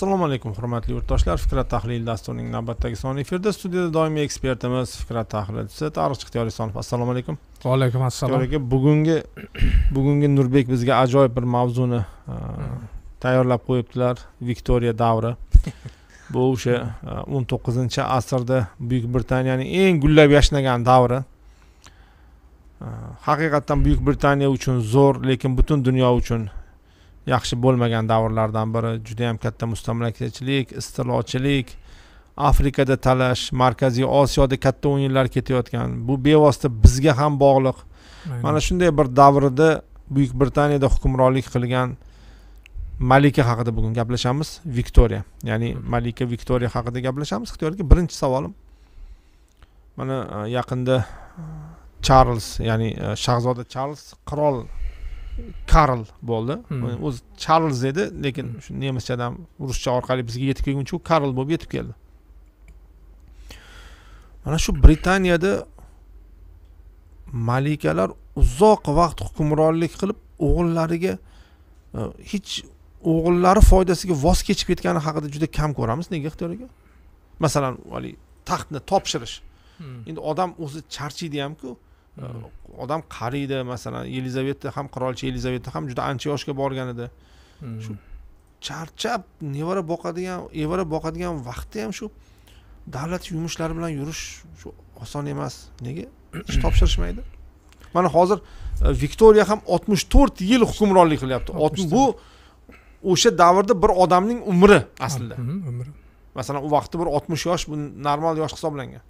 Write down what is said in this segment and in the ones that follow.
assalomu alaykum hurmatli yurtdoshlar fikrat tahlil dasturining navbatdagi soni efirda studiyada doimiy ekspertimiz fikrat tahlilchisi tarixchi ixtiyor isonov assalomu alaykum vaalaykum assalom aka bugungi bugungi nurbek bizga ajoyib bir mavzuni e, hmm. tayyorlab qo'yibdilar viktoriya davri bu o'sha e, o'n to'qqizinchi asrda buyuk britaniyaning eng gullab yashnagan davri e, haqiqatdan buyuk britaniya uchun zo'r lekin butun dunyo uchun yaxshi bo'lmagan davrlardan biri juda yam katta mustamlakachilik istilochilik afrikada talash markaziy osiyoda katta o'yinlar ketayotgan bu bevosita bizga ham bog'liq mana shunday bir davrda buyuk britaniyada hukmronlik qilgan malika haqida bugun gaplashamiz viktoriya ya'ni malika viktoriya haqida gaplashamiz aka birinchi savolim mana e, yaqinda charlz ya'ni e, shahzoda charlz qirol karl bo'ldi hmm. o'zi charlz edi lekin hmm. shu nemischadan ruscha orqali bizga yetib kelguncha u karl bo'lib yetib keldi mana shu britaniyada malikalar uzoq vaqt hukmronlik qilib o'g'illariga e, hech o'g'illari foydasiga voz kechib ketgani haqida juda kam ko'ramiz nega ixtiyor aka masalan haligi taxtni topshirish hmm. endi odam o'zi charchaydi hamku Hm. odam qariydi masalan yelizaveta ham qirolicha yelizaveta ham juda ancha yoshga borgan edi hm. shu charchab nevara boqadigan evara boqadigan vaqtda ham shu davlat yumushlari bilan yurish shu oson emas nega ish topshirishmaydi mana hozir e, viktoriya ham oltmish to'rt yil hukmronlik qilyapti bu o'sha davrda bir odamning umri aslida hm, umri masalan u vaqtda bir oltmish yosh bu normal yosh hisoblangan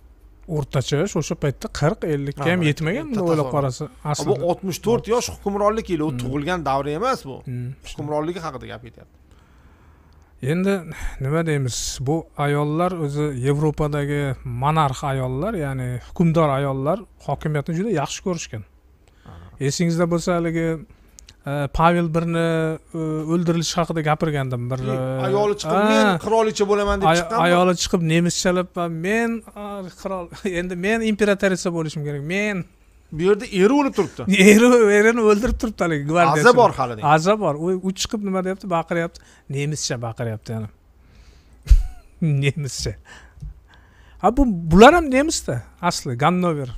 o'rtacha o'sha paytda qirq ellikka ham yetmagan o'ylab qarasa aslida bu oltmish to'rt yosh hukmronlik yili u hmm. tug'ilgan davri emas bu hmm. hukmronligi haqida gap ketyapti endi nima deymiz bu ayollar o'zi yevropadagi monarx ayollar ya'ni hukmdor ayollar hokimiyatni juda yaxshi ko'rishgan esingizda bo'lsa haligi pavel э, birni э, o'ldirilishi haqida gapirgandim bir э, ayoli chiqib men qirolicha bo'laman deb chiqqan ayoli chiqib nemischalab men qirol endi men imperatorisa bo'lishim kerak men bu yerda eri o'lib turibdi eri erini o'ldirib turibdi haligi gvardiya aza bor hali aza bor u chiqib nima deyapti baqiryapti nemischa baqiryapti yana nemischa ha bu bular ham nemisda asli gannover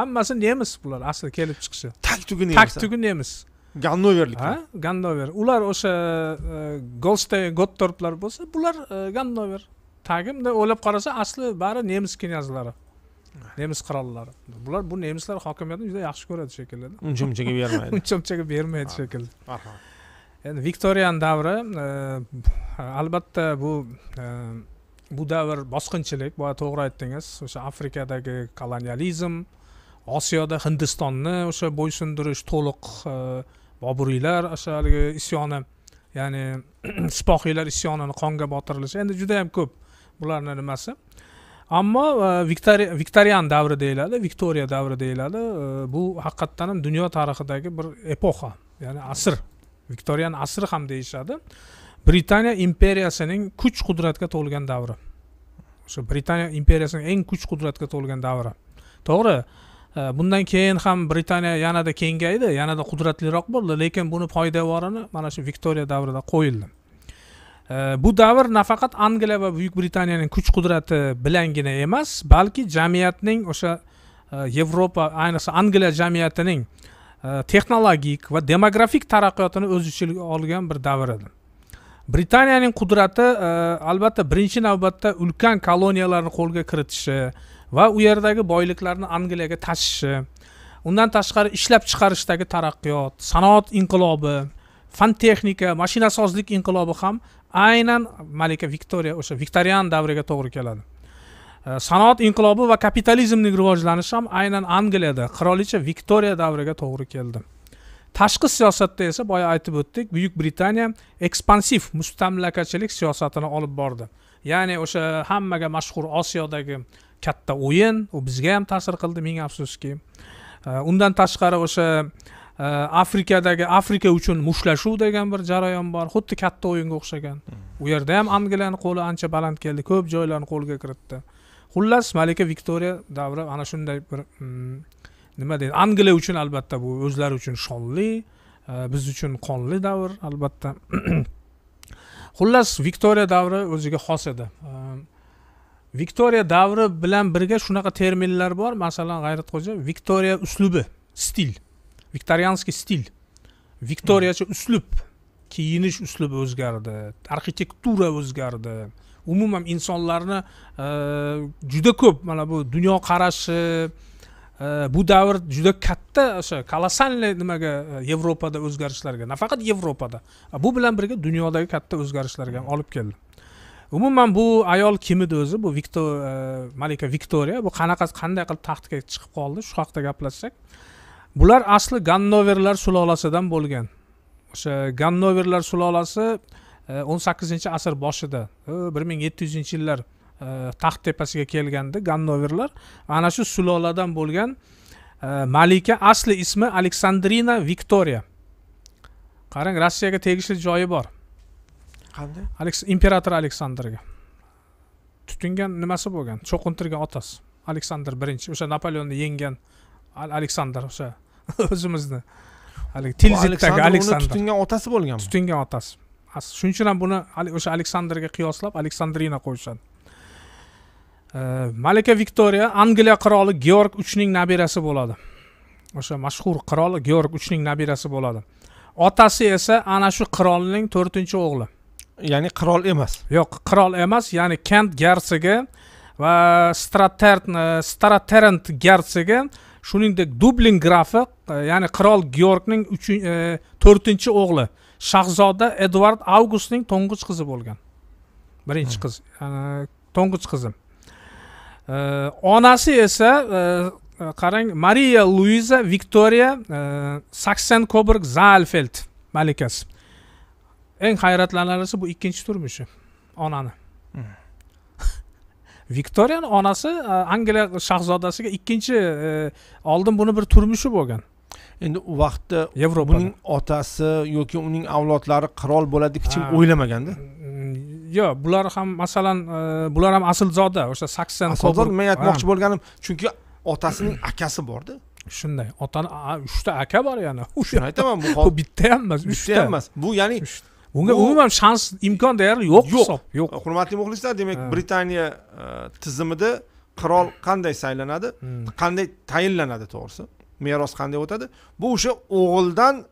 hammasi nemis bular asli kelib chiqishi tag tugi nemis tag tugi nemis gannoverlik ha gannover ular o'sha e, golste gottorplar bo'lsa bular e, gannover tagi bunday o'ylab qarasa asli bari nemis knyazlari ah. nemis qirollari bular bu nemislar hokimiyatni juda yaxshi ko'radi shekillida uncha munchaga bermaydi uncha munchaga bermaydi ah. shekilli endi viktorian davri e, albatta bu bu davr bosqinchilik boya to'g'ri aytdingiz o'sha afrikadagi kolonializm osiyoda hindistonni o'sha bo'ysundirish to'liq e, boburiylar o'sha haligi isyoni ya'ni sipohiylar isyonini qonga botirilishi endi juda yam ko'p bularni nimasi ammo e, viktorian davri deyiladi viktoriya davri deyiladi e, bu haqiqatdan ham dunyo tarixidagi bir epoxa ya'ni asr viktorian asri ham deyishadi britaniya imperiyasining kuch qudratga to'lgan davri o'sha britaniya imperiyasining eng kuch qudratga to'lgan davri to'g'ri bundan keyin ham britaniya yanada kengaydi yanada qudratliroq bo'ldi lekin buni poydevorini mana shu viktoriya davrida qo'yildi bu davr nafaqat angliya va buyuk britaniyaning kuch qudrati bilangina emas balki jamiyatning o'sha e, yevropa ayniqsa angliya jamiyatining e, texnologik va demografik taraqqiyotini o'z ichiga olgan bir davr edi britaniyaning qudrati e, albatta birinchi navbatda ulkan koloniyalarni qo'lga kiritishi va u yerdagi boyliklarni angliyaga tashishi undan tashqari ishlab chiqarishdagi taraqqiyot sanoat inqilobi fan texnika mashinasozlik inqilobi ham aynan malika viktoriya o'sha viktorian davriga to'g'ri keladi e, sanoat inqilobi va kapitalizmning rivojlanishi ham aynan angliyada qirolicha viktoriya davriga to'g'ri keldi tashqi siyosatda esa boya aytib o'tdik buyuk britaniya ekspansiv mustamlakachilik siyosatini olib bordi ya'ni o'sha hammaga mashhur osiyodagi katta o'yin u bizga ham ta'sir qildi ming afsuski undan tashqari o'sha e, afrikadagi afrika uchun mushtlashuv degan bir jarayon bor xuddi katta o'yinga o'xshagan hmm. u yerda ham angliyani qo'li ancha baland keldi ko'p joylarni qo'lga kiritdi xullas malika viktoriya davri ana shunday bir mm, nima deydi angliya uchun albatta bu o'zlari uchun shonli e, biz uchun qonli davr albatta xullas viktoriya davri o'ziga xos edi viktoriya davri bilan birga shunaqa terminlar bor masalan g'ayratxo'ja viktoriya uslubi stil viktorianskiy stil viktoriyacha hmm. uslub kiyinish uslubi o'zgardi arxitektura o'zgardi umuman insonlarni e, juda ko'p mana bu dunyoqarashi e, bu davr juda katta o'sha kolossalniy nimaga e, yevropada o'zgarishlarga nafaqat yevropada bu bilan birga dunyodagi katta o'zgarishlarga ham olib keldi umuman bu ayol kim edi o'zi bu viktor e, malika viktoriya bu qanaqasi qanday qilib taxtga chiqib qoldi shu haqida gaplashsak bular asli gannoverlar sulolasidan bo'lgan o'sha gannoverlar sulolasi e, o'n sakkizinchi asr boshida e, bir ming yetti yuzinchi yillar taxt tepasiga kelganda gannoverlar ana shu suloladan bo'lgan malika asli ismi aleksandrina viktoriya qarang rossiyaga tegishli joyi bor qanday imperator aleksandrga tutingan nimasi bo'lgan cho'qintirgan otasi aleksandr birinchi o'sha napoleonni yenggan aleksandr o'sha o'zimizni haligi aleksandr tutingan otasi bo'lganmi tutingan otasi shuning uchun ham buni o'sha aleksandrga qiyoslab aleksandrina qo'yishadi malika viktoriya angliya qiroli georg uchning nabirasi bo'ladi o'sha mashhur qirol georg uchning nabirasi bo'ladi otasi esa ana shu qirolning to'rtinchi o'g'li ya'ni qirol emas yo'q qirol emas ya'ni kent gersigi va stratern e, straterent gersigi shuningdek dublin grafi e, ya'ni qirol georgning e, to'rtinchi o'g'li shahzoda edvard avgustning to'ng'ich qizi bo'lgan birinchi hmm. qiz to'ng'ich qizi onasi esa qarang mariya luiza viktoriya saksen koburg zalfeld malikasi eng hayratlanarlisi bu ikkinchi turmushi onani hmm. viktoriyani onasi e, angliya shahzodasiga ikkinchi e, oldin buni bir turmushi bo'lgan endi u vaqtda yevropa buning otasi yoki uning avlodlari qirol bo'ladi hech kim o'ylamaganda mm, yo'q bular ham masalan e, bular ham aslzoda o'sha sakson aslzoda men aytmoqchi bo'lganim chunki otasining akasi borda shunday otani uchta aka bor yana shuni aytaman bu bitta ham emas uchta emas bu ya'ni bunga umuman shans imkon deyarli yo'q yo'q yo'q hurmatli muxlislar demak britaniya e, tizimida qirol qanday saylanadi hmm. qanday tayinlanadi to'g'risi meros qanday o'tadi bu o'sha o'g'ildan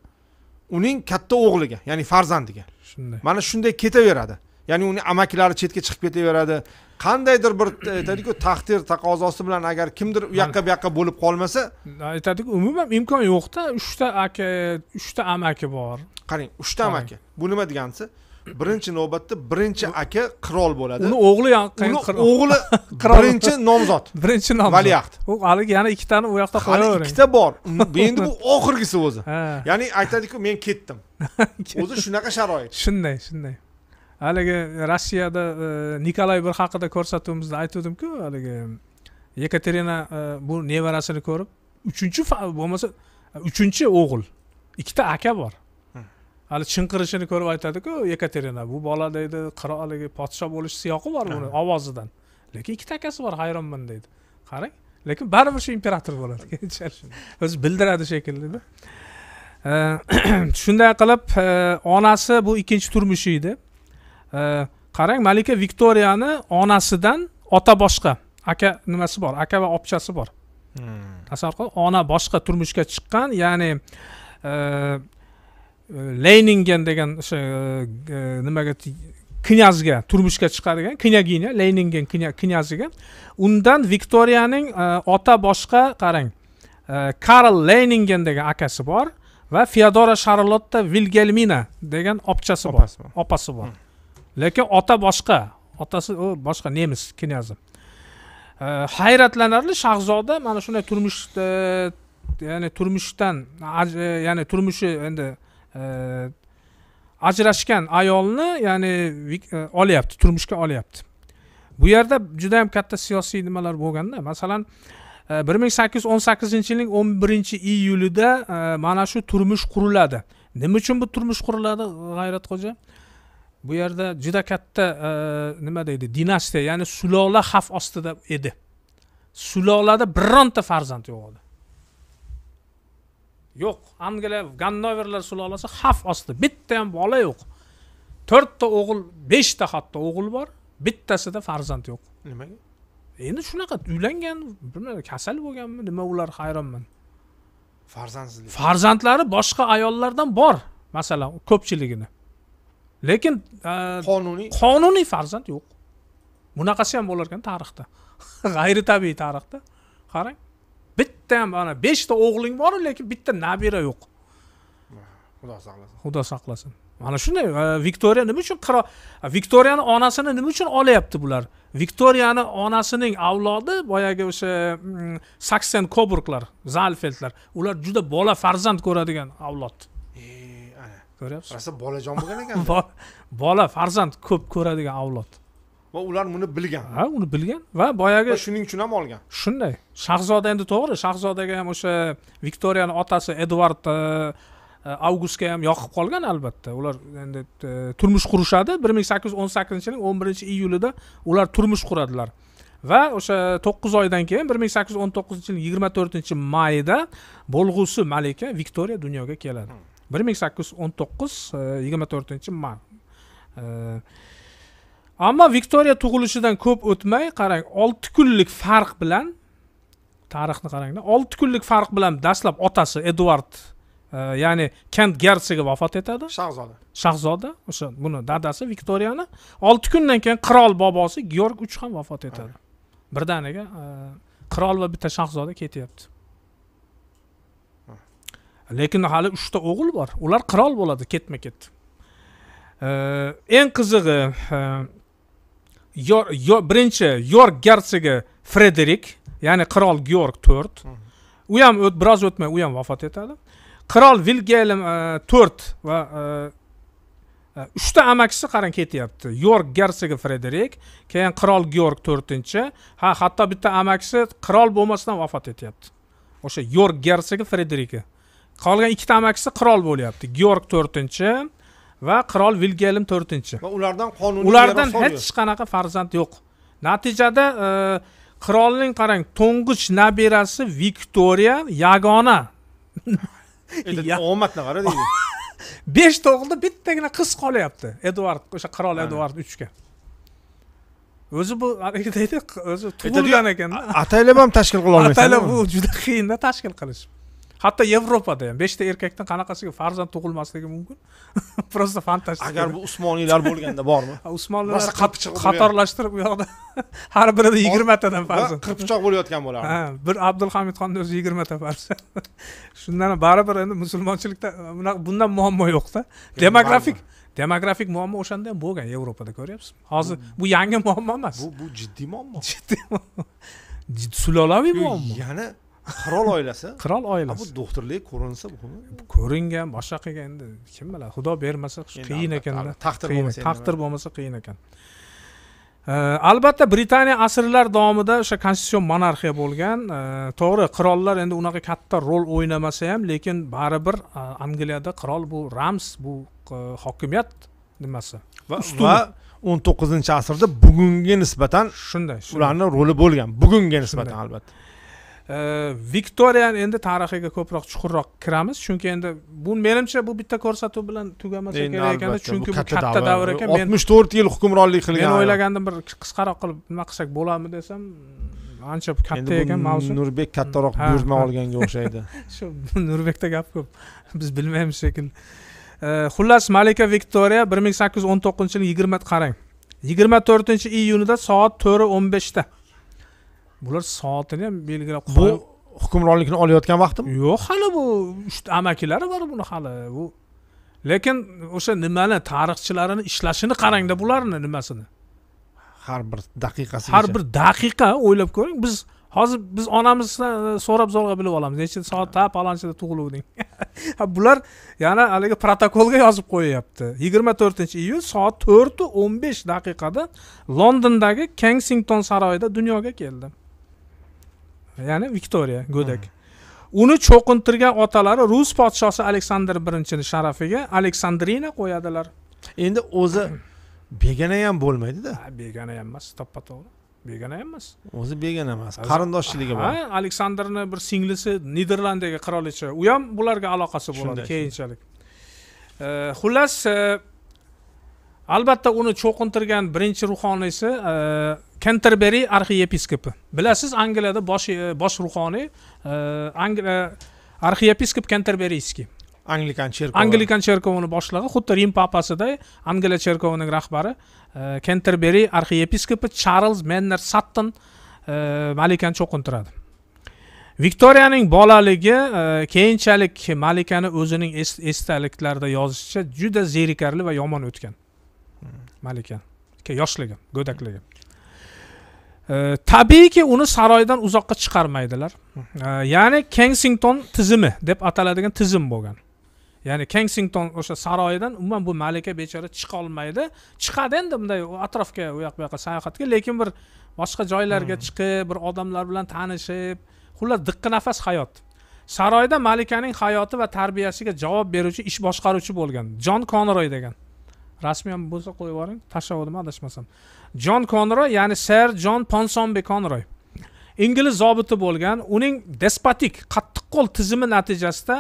uning katta o'g'liga ya'ni farzandiga shunday mana shunday ketaveradi ya'ni uni amakilari chetga chiqib ketaveradi qandaydir bir e, aytadiku taqdir taqozosi bilan agar kimdir u yoqqa bu yoqqa bo'lib qolmasa aytadiku umuman imkon yo'qda uchta aka uchta amaki bor qarang uchta amaki bu nima deganisi birinchi navbatda birinchi aka qirol bo'ladi uni o'g'li uni o'g'li birinchi nomzod birinchi nomzod valiahd u haligi yana ikkitani u yoqda qo'yavering ikkita bor endi bu oxirgisi o'zi ya'ni aytadiku men ketdim o'zi shunaqa sharoit shunday shunday haligi rossiyada e, nikolay bir haqida ko'rsatuvimizda aytuvdimku haligi e, yekaterina e, bu nevarasini ko'rib uchinchi bo'lmasa uchinchi o'g'il ikkita aka bor hali chinqirishini ko'rib aytadiku yekaterina bu bola deydi haligi podsho bo'lish siyoqi bor buni ovozidan lekin ikkita akasi bor hayronman deydi qarang lekin baribir shu imperator bo'ladi keyinchalik o'zi bildiradi shekillida shunday qilib onasi bu ikkinchi turmushi edi qarang malika viktoriyani onasidan ota boshqa aka nimasi bor aka va opchasi bor hmm. tasavvur qil ona boshqa turmushga chiqqan ya'ni e, leyningen degan o'sha e, e, nimaga knyazga turmushga chiqadigan knyaginya leyningen knyaziga undan viktoriyaning ota boshqa qarang karl leyningen degan akasi bor va feodora sharlotta vilgelmina degan opchasi bor opasi bor hmm. lekin ota boshqa otasi u boshqa nemis knyazi hayratlanarli shahzoda mana shunday turmushda ya'ni turmushdan e, ya'ni turmushi endi e, ajrashgan ayolni ya'ni e, olyapti turmushga olyapti bu yerda juda yam katta siyosiy nimalar bo'lganda masalan bir ming sakkiz yuz o'n sakkizinchi yilning o'n birinchi iyulida mana shu turmush quriladi nima uchun bu turmush quriladi g'ayratxo'ja bu yerda juda katta e, nima deydi dinastiya ya'ni sulola xavf ostida edi sulolada bironta farzand yo'q edi yo'q angliya gannoverlar sulolasi xavf ostida bitta ham bola yo'q to'rtta o'g'il beshta hatto o'g'il bor bittasida farzand yo'q nimaga endi shunaqa uylangan bilmadim kasal bo'lganmi nima ular hayronman farzandsizlik farzandlari boshqa ayollardan bor masalan ko'pchiligini lekin qonuniy qonuniy farzand yo'q bunaqasi ham bo'lar ekan tarixda g'ayritabiiy tarixda qarang bitta ham mana beshta o'g'ling bor lekin bitta nabira yo'q xudo saqlasin xudo saqlasin mana shunday viktoriya nima uchun qiro viktoriyani onasini nima uchun olyapti bular viktoriyani onasining avlodi boyagi o'sha mm, saksen koburglar zalfeldlar ular juda bola farzand ko'radigan avlod ko'ryapsiz rosa bolajon bo'lgan ekan bola farzand ko'p ko'radigan avlod va ular buni bilgan ha uni bilgan va boyagi shuning uchun ham olgan shunday shahzoda endi to'g'ri shahzodaga ham o'sha viktoriyani otasi edvard e, avgustga ham yoqib qolgan albatta ular endi e, turmush qurishadi bir ming sakkiz yuz o'n sakkizinchi yilning o'n birinchi iyulida ular turmush quradilar va o'sha to'qqiz oydan keyin bir ming sakkiz yuz o'n to'qqizinchi yilning yigirma to'rtinchi mayida bo'lg'usi malika viktoriya dunyoga keladi hmm. bir ming sakkiz yuz o'n to'qqiz e, yigirma to'rtinchi mart e, ammo viktoriya tug'ilishidan ko'p o'tmay qarang olti kunlik farq bilan tarixni qarangda olti kunlik farq bilan dastlab otasi eduard e, ya'ni kent gersegi vafot etadi shahzoda shahzoda o'sha buni dadasi viktoriyani olti kundan keyin qirol bobosi georg uch ham vafot etadi birdaniga qirol va bitta shahzoda ketyapti lekin hali uchta o'g'il bor ular qirol bo'ladi ketma ket eng qizig'i e, birinchi york gersegi frederik ya'ni qirol georg to'rt u ham biroz o'tmay u ham vafot etadi qirol vilgelm e, to'rt va e, uchta amakisi qarang ketyapti york gersegi frederik keyin qirol georg to'rtinchi ha hatto bitta amakisi qirol bo'lmasdan vafot etyapti o'sha york gersegi frederiki qolgan ikkita amakisi qirol bo'lyapti georg to'rtinchi va qirol vilgelm to'rtinchi va ulardan qonuniy ulardan hech qanaqa farzand yo'q natijada e, qirolning qarang to'ng'ich nabirasi viktoriya yagona omadni qara deydi besh to'g'ilda bittagina qiz qolyapti eduard o'sha qirol eduard uchga o'zi bu haligidaydi o'zi tug'ilgan ekan ataylab ham tashkil qilolmaysan ataylab bu juda qiyinda tashkil qilish hatto yevropada ham beshta erkakdan qanaqasiga farzand tug'ilmasligi mumkin просто fantastika agar bu usmoniylar bo'lganda bormi usmonlilar qatorlashtirib u yoqda har birida yigirmatadan farzand qirpichoq bo'layotgan bo'lardi ha bir abdulhamidxonni o'zi yigirmata farzand shundan baribir endi musulmonchilikda bundan muammo yo'qda demografik demografik muammo o'shanda ham bo'lgan yevropada ko'ryapsizmi hozir hmm. bu yangi muammo emas bu jiddiy muammo jiddiy sulolaviy muammo yana qirol oilasi qirol oilasi bu doktorlik ko'rinsa ko'ringan boshqa qilgan endi kim biladi xudo bermasa qiyin ekanda taqdir bo'lmasa taqdir bo'lmasa qiyin ekan albatta britaniya asrlar davomida o'sha konstitutsion monarxiya bo'lgan to'g'ri qirollar endi unaqa katta rol o'ynamasa ham lekin baribir e, angliyada qirol bu rams bu e, hokimiyat nimasi va o'n to'qqizinchi asrda bugunga nisbatan shunday ularni roli bo'lgan bugunga nisbatan albatta viktoriyani endi tarixiga ko'proq chuqurroq kiramiz chunki endi bu menimcha bu bitta ko'rsatuv bilan tugamasa kerak ekan chunki bu katta davr ekan oltmish to'rt yil hukmronlik qilgan men o'ylagandim bir qisqaroq qilib nima qilsak bo'ladimi desam ancha katta ekan mavzu nurbek kattaroq buyurtma olganga o'xshaydi shu nurbekda gap ko'p biz bilmaymiz shekilli xullas malika viktoriya bir ming sakkiz yuz o'n to'qqizinchi yil yigirma qarang yigirma to'rtinchi iyunida soat to'rt o'n beshda bular soatini ham belgilab bu hukmronlikni olayotgan vaqtimi yo'q hali bu uchta amakilari bor buni hali bu lekin o'sha nimani tarixchilarini ishlashini qarangda bularni nimasini har bir daqiqasi har bir daqiqa o'ylab ko'ring biz hozir biz onamizdan e, so'rab zo'rg'a bilib olamiz nechi soatda palonchida tug'iluvding bular yana haligi protokolga yozib qo'yyapti yigirma to'rtinchi iyul soat to'rtu o'n besh daqiqada londondagi kensington saroyida dunyoga keldi ya'ni viktoriya go'dak uni cho'qintirgan otalari rus podshosi aleksandr birinchini sharafiga aleksandrina qo'yadilar endi o'zi begona ham bo'lmaydida begona ham emas to'ppa to'g'ri begona emas o'zi begona emas qarindoshchiligi bor ha aleksandrni bir singlisi niderlandiyaga qirolicha u ham bularga aloqasi bo'ladi keyinchalik xullas e, albatta uni cho'qintirgan birinchi ruhoniysi e, kenterberi arxiyepiskopi bilasiz angliyada bosh e, bosh ruhoniy e, arxiyepiskop kenterberiskiy anglikan cherkovi anglikan cherkovini boshlig'i xuddi rim papasiday angliya cherkovining rahbari kenterberi arxiyepiskopi charlz menner satton e, malikani cho'qintiradi viktoriyaning bolaligi keyinchalik malikani o'zining esdaliklarida yozishicha juda zerikarli va yomon o'tgan hmm. malika yoshligi go'dakligi hmm. tabiiyki uni saroydan uzoqqa chiqarmaydilar ya'ni kensington tizimi deb ataladigan tizim bo'lgan ya'ni kensington o'sha saroyidan umuman bu malika bechora olmaydi chiqadi endi bunday atrofga u yoq bu yoqqa sayohatga lekin bir boshqa joylarga chiqib bir odamlar bilan tanishib xullas diqqi nafas hayot saroyda malikaning hayoti va tarbiyasiga javob beruvchi ish boshqaruvchi bo'lgan jon konroy degan ham bo'lsa qo'yib yuboring tashlab yubordim adashmasam jon konroy ya'ni ser jon ponsonbe konroy ingliz zobiti bo'lgan uning despotik qattiqqo'l tizimi natijasida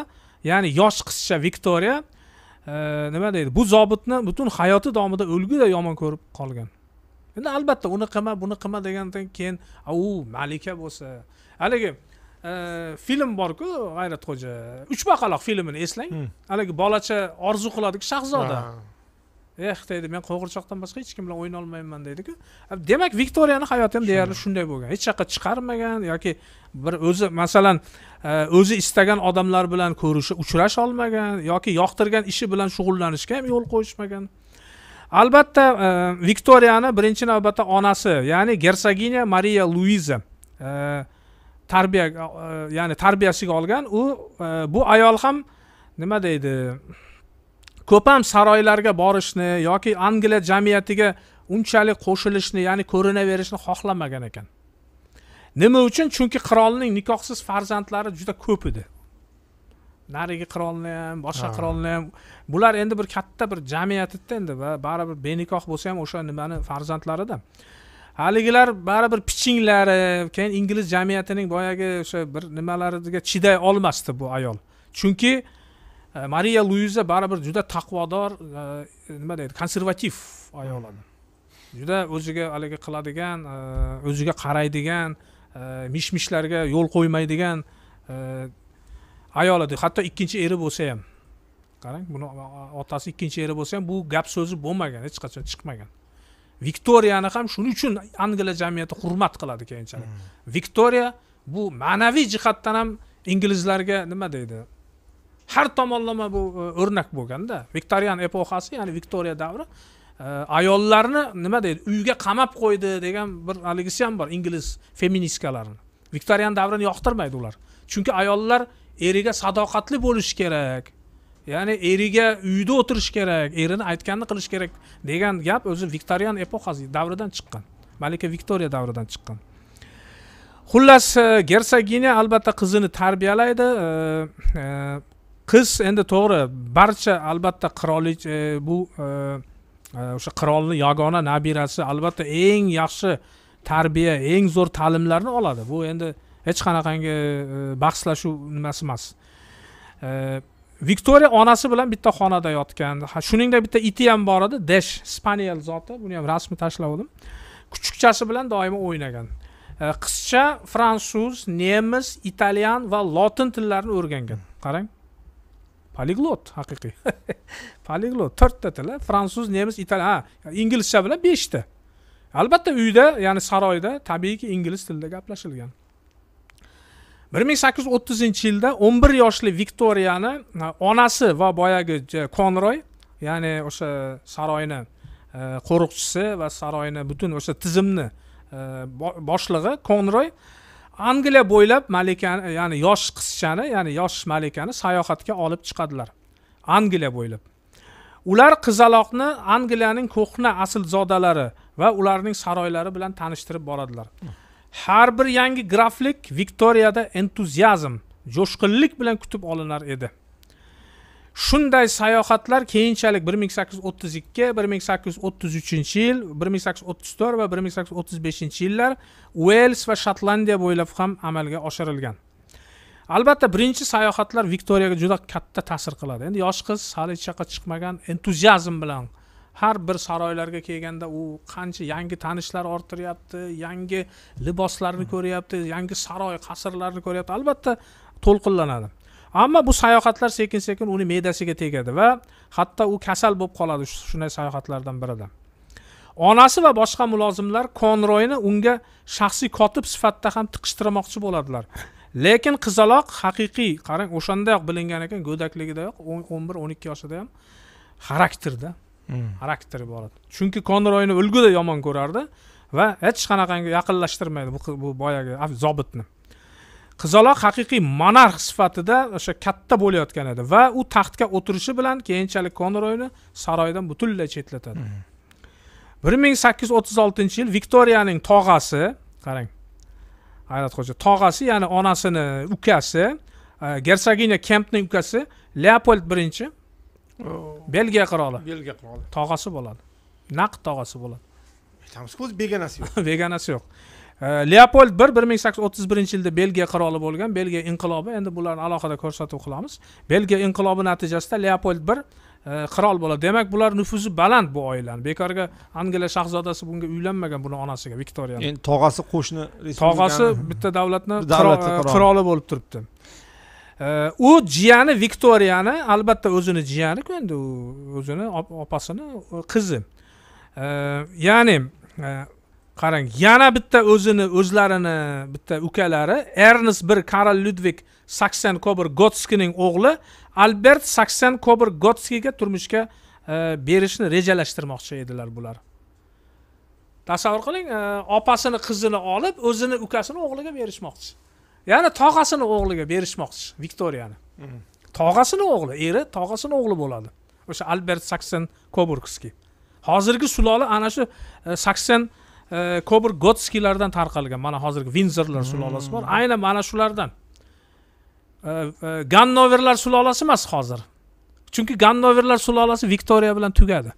ya'ni yosh qizcha viktoriya e, nima deydi bu zobitni butun hayoti davomida o'lguday yomon ko'rib qolgan endi albatta uni qilma buni qilma degandan keyin u malika bo'lsa haligi e, film borku g'ayratxo'ja uch baqaloq filmini eslang hmm. haligi bolacha orzu qiladiku shahzoda eh deydi men qo'g'irchoqdan boshqa hech kim bilan o'yna olmayman deydiku demak viktoriyani hayoti ham deyarli shunday bo'lgan hech yoqqa chiqarmagan yoki bir o'zi masalan e, o'zi istagan odamlar bilan ko'rish uchrasha olmagan yoki yoqtirgan ishi bilan shug'ullanishga ham yo'l qo'yishmagan albatta e, viktoriyani birinchi navbatda onasi ya'ni gersoginya mariya luiza e, tarbiya ya'ni tarbiyasiga olgan u bu ayol ham nima deydi ko'p ham saroylarga borishni yoki angliya jamiyatiga unchalik qo'shilishni ya'ni ko'rinaverishni xohlamagan ekan nima uchun chunki qirolning nikohsiz farzandlari juda ko'p edi narigi qirolni ham boshqa qirolni ham bular endi bir katta bir jamiyatda endi va baribir benikoh bo'lsa ham o'sha nimani farzandlarida haligilar baribir pichinglari keyin ingliz jamiyatining boyagi o'sha bir nimalariga chiday olmasdi bu ayol chunki mariya luiza baribir juda taqvodor э, nima deydi konservativ ayol juda o'ziga haligi qiladigan э, o'ziga qaraydigan э, mish mishlarga yo'l qo'ymaydigan ayol edi hatto ikkinchi eri bo'lsa ham qarang buni otasi ikkinchi eri bo'lsa ham bu gap so'zi bo'lmagan hech qachon chiqmagan viktoriyani ham shuning uchun angliya jamiyati hurmat qiladi keyinchalik hmm. viktoriya bu ma'naviy jihatdan ham inglizlarga nima deydi har tomonlama bu e, o'rnak bo'lganda viktorian epoxasi ya'ni viktoriya davri e, ayollarni nima deydi uyga qamab qo'ydi degan bir haligisi ham bor ingliz feministkalarini viktorian davrini yoqtirmaydi ular chunki ayollar eriga sadoqatli bo'lishi kerak ya'ni eriga uyda o'tirishi kerak erini aytganini qilish kerak degan gap o'zi viktorian epoxasi davridan chiqqan malika viktoriya davridan chiqqan xullas e, gersoginya albatta qizini tarbiyalaydi qiz endi to'g'ri barcha albatta qirollik e, bu e, e, o'sha e, qirolni yagona nabirasi albatta eng yaxshi tarbiya eng zo'r ta'limlarni oladi bu endi hech qanaqangi e, bahslashuv nimasi emas viktoriya onasi bilan bitta xonada yotgan shuningdek bitta iti ham bor edi desh spaniyal zoti buni ham rasmini tashlab oldim kuchukchasi bilan doimo o'ynagan qizcha fransuz nemis italyan va lotin tillarini o'rgangan qarang poliglot haqiqiy poliglot to'rtta tili fransuz nemis italyan inglizcha bilan beshta albatta uyda ya'ni saroyda tabiiyki ingliz tilida gaplashilgan bir ming sakkiz yuz o'ttizinchi yilda o'n bir yoshli viktoriyani onasi va boyagi konroy ya'ni o'sha saroyni e, qo'riqchisi va saroyni butun o'sha tizimni e, boshlig'i konroy angliya bo'ylab malikani ya'ni yosh qizchani ya'ni yosh malikani sayohatga olib chiqadilar angliya bo'ylab ular qizaloqni angliyaning ko'hna aslzodalari va ularning saroylari bilan tanishtirib boradilar har bir yangi graflik viktoriyada entuziazm jo'shqinlik bilan kutib olinar edi shunday sayohatlar keyinchalik bir ming sakkiz yuz o'ttiz ikki bir ming sakkiz yuz o'ttiz uchinchi yil bir ming sakkiz yuz o'ttiz to'rt va bir ming sakkiz yuz o'ttiz beshinchi yillar uels va shotlandiya bo'ylab ham amalga oshirilgan albatta birinchi sayohatlar viktoriyaga juda katta ta'sir qiladi endi yosh qiz hali hech yoqqa chiqmagan entuziazm bilan har bir saroylarga kelganda u qancha yangi tanishlar orttiryapti yangi liboslarni ko'ryapti yangi saroy qasrlarni ko'ryapti albatta to'lqinlanadi ammo bu sayohatlar sekin sekin uni me'dasiga tegadi va hatto u kasal bo'lib qoladi shunday sayohatlardan birida onasi va boshqa mulozimlar konroyni unga shaxsiy kotib sifatida ham tiqishtirmoqchi bo'ladilar lekin qizaloq haqiqiy qarang o'shandayoq bilingan ekan go'dakligidayoq o'n bir o'n ikki yoshida ham xarakterda hmm. xarakter iborat chunki konroyni o'lguday yomon ko'rardi va hech qanaqangi yaqinlashtirmaydi bu, bu boyagi zobitni qizaloq haqiqiy monarx sifatida o'sha katta bo'layotgan edi va u taxtga o'tirishi bilan keyinchalik konroyni saroydan butunlay chetlatadi hmm. bir ming sakkiz yuz o'ttiz oltinchi yil viktoriyaning tog'asi qarang hayratxo'ja tog'asi ya'ni onasini ukasi e, gersoginya kempning ukasi leopold birinchi oh. belgiya qiroli belgiya qiroli tog'asi bo'ladi naq tog'asi bo'ladi aytamizku o'zi begonasi yo'q begonasi yo'q Э, leopold bir bir ming sakkiz yuz o'ttiz birinchi yilda belgiya qiroli bo'lgan belgiya inqilobi endi bularni alohida ko'rsatuv qilamiz belgiya inqilobi natijasida leopold bir e, qirol bo'ladi demak bular nufuzi baland bu oilani bekorga angliya shahzodasi bunga uylanmagan buni onasiga viktoriya endi tog'asi qo'shni tog'asi bitta davlatni e, qiroli bo'lib turibdi e, u jiyani viktoriyani albatta o'zini jiyaniku endi u o'zini opasini qizi ya'ni qarang yana bitta o'zini o'zlarini bitta ukalari ernest bir karl ludvig saksen kober gotskining o'g'li albert saksen kober gotskiga turmushga e, berishni rejalashtirmoqchi edilar bular tasavvur qiling e, opasini qizini olib o'zini ukasini o'g'liga berishmoqchi ya'ni tog'asini o'g'liga berishmoqchi viktoriyani hmm. tog'asini o'g'li eri tog'asini o'g'li bo'ladi o'sha albert saksen koburgskiy hozirgi sulola ana shu e, saksen kobr gotskiylardan tarqalgan mana hozirgi vinzorlar hmm. sulolasi bor aynan mana shulardan e, gannoverlar sulolasi emas hozir chunki gannoverlar sulolasi viktoriya bilan tugadi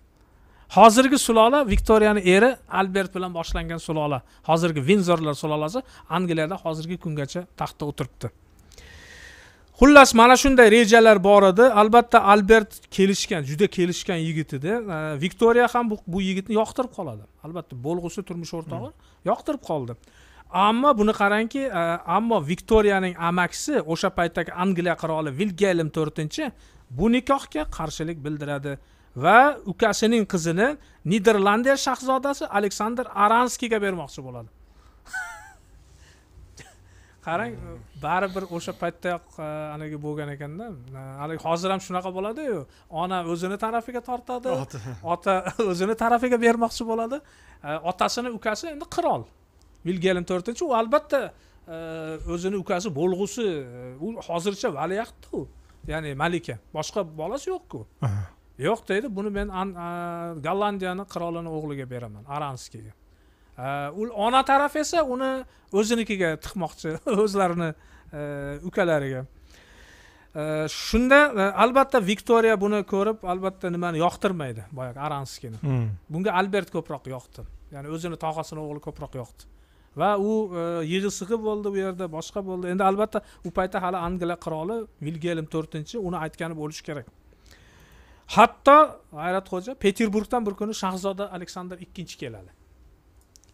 hozirgi sulola viktoriyani eri albert bilan boshlangan sulola hozirgi vinzorlar sulolasi angliyada hozirgi kungacha taxtda o'tiribdi xullas mana shunday rejalar bor edi albatta albert kelishgan juda kelishgan yigit edi viktoriya ham bu, bu yigitni yoqtirib qoladi albatta bo'lg'usi turmush o'rtog'i yoqtirib qoldi ammo buni qarangki e, ammo viktoriyaning amakisi o'sha paytdagi angliya qiroli vilgelm to'rtinchi bu nikohga qarshilik bildiradi va ukasining qizini niderlandiya shahzodasi aleksandr aranskiyga bermoqchi bo'ladi qarang baribir o'sha paytda haligi e, bo'lgan ekanda e, haligi hozir ham shunaqa bo'ladiyu ona o'zini tarafiga tortadi ota o'zini tarafiga bermoqchi bo'ladi e, otasini ukasi endi qirol vilgelm to'rtinchi u albatta o'zini ukasi bo'lg'usi u hozircha valiahdda u ya'ni malika boshqa bolasi yo'qku yo'q deydi buni men gollandiyani qirolini o'g'liga beraman aranskiyga u э, ona taraf esa uni o'zinikiga tiqmoqchi o'zlarini э, ukalariga э, shunda albatta viktoriya buni ko'rib albatta nimani yoqtirmaydi boyagi aranskiyni hmm. bunga albert ko'proq yoqdi ya'ni o'zini tog'asini o'g'li ko'proq yoqdi va u e, yig'isig'i bo'ldi bu yerda boshqa bo'ldi endi albatta u paytda hali angliya qiroli vilgelm to'rtinchi uni aytgani bo'lishi kerak hatto g'ayratxo'ja peterburgdan bir kuni shahzoda aleksandr ikkinchi keladi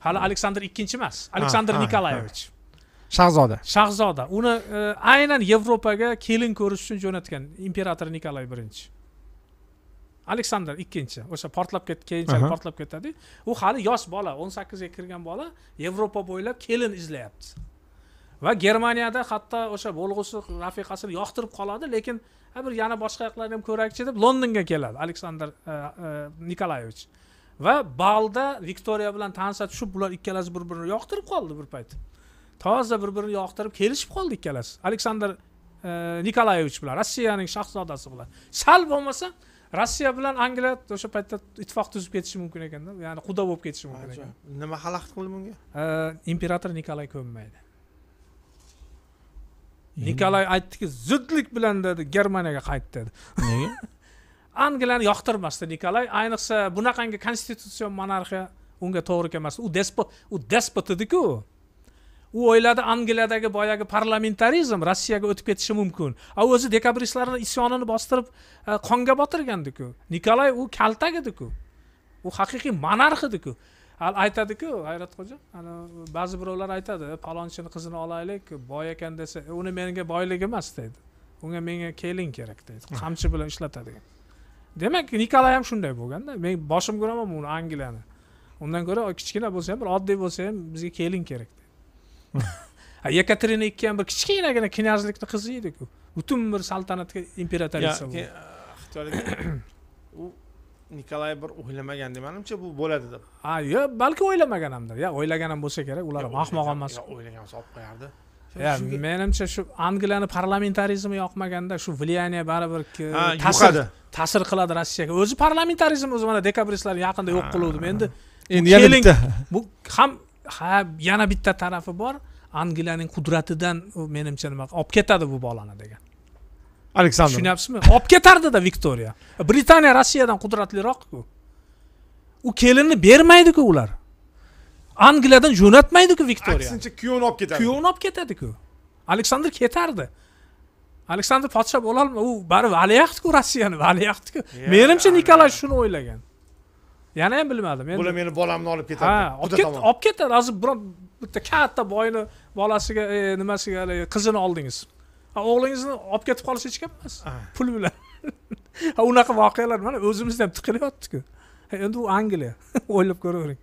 hali aleksandr ikkinchi emas aleksandr nikolayevich shahzoda shahzoda uni e, aynan yevropaga kelin ko'rish uchun jo'natgan imperator nikolay birinchi aleksandr ikkinchi o'sha portlab ketdi keyinchalik uh -huh. portlab ketadi u hali yosh bola o'n sakkizga kirgan bola yevropa bo'ylab kelin izlayapti va germaniyada hatto o'sha bo'lg'usi rafiqasini yoqtirib qoladi lekin bir yana boshqa yoqlarni ham ko'raychi deb londonga keladi aleksandr e, e, nikolayevich va balda viktoriya bilan tanisha tushib bular ikkalasi bir birini yoqtirib qoldi bir payt toza bir birini yoqtirib kelishib qoldi ikkalasi aleksandr e, nikolayevich bilan rossiyaning shahzodasi bilan sal bo'lmasa rossiya bilan angliya o'sha paytda ittifoq tuzib ketishi mumkin ekanda ya'ni quda bo'lib ketishi mumkin ekan nima xalaqit qildi bunga e, imperator nikolay ko'nmaydi nikolay aytdiki zudlik bilan dedi germaniyaga qayt dedi nega angliyani yoqtirmasdi nikolay ayniqsa bunaqangi konstitutsion monarxiya unga to'g'ri kelmasdi u despot u despot ediku u o'yladi angliyadagi boyagi parlamentarizm rossiyaga o'tib ketishi mumkin a o'zi dekabristlarni isyonini bostirib e, qonga botirgandiku nikolay u kaltak ediku u haqiqiy monarx ediku aytadiku hayratxo'ja ba'zi birovlar aytadi palonchini qizini olaylik boy ekan desa e, uni menga boyligi emas deydi unga menga kelin kerak deydi hmm. qamchi bilan ishlatadigan demak nikolay ham shunday bo'lganda men boshim ko'raman uni angliyani undan ko'ra kichkina bo'lsa ham bir oddiy bo'lsa ham bizga kelin kerak yekaterina ikki ham bir kichkinagina knyazlikni qizi ediku butun bir saltanatga imperatorisa ah, u nikolay bir o'ylamagan manimcha bu bo'ladi deb ha yo balki o'ylamagan hamdir yo o'ylagan ham bo'lsa kerak ular ham ahmoq emas o'ylagan olib qo'yardi menimcha shu angliyani parlamentarizmi yoqmaganda shu влияние baribir ta'sir ta'sir qiladi rossiyaga o'zi parlamentarizm o'zi mana dekabristlar yaqinda yo'q qiluvdi endi endi yana bitta bu ham ha yana bitta tarafi bor angliyaning qudratidan menimcha nima olib ketadi bu bolani degan aleksandr tushunyapsizmi olib ketardida viktoriya britaniya rossiyadan qudratliroqku u kelinni bermaydiku ular angliyadan jo'natmaydiku viktoriya aksincha kuyovni olib ketadi kuyovni olib ketadiku aleksandr ketardi aleksandr podsho bo'lolmadi u bari valiahdku rossiyani valiahdku menimcha nikolay shuni o'ylagan yana ham bilmadim endi bular meni bolamni olib ketadi ha olib ketadi olib ketadi hozir biron bitta katta boyni bolasiga e, nimasiga qizini oldingiz o'g'lingizni olib ketib qolish hech gap emas pul bilan unaqa voqealar mana o'zimizda ham tiqilyaptiku endi u angliya o'ylab ko'ravering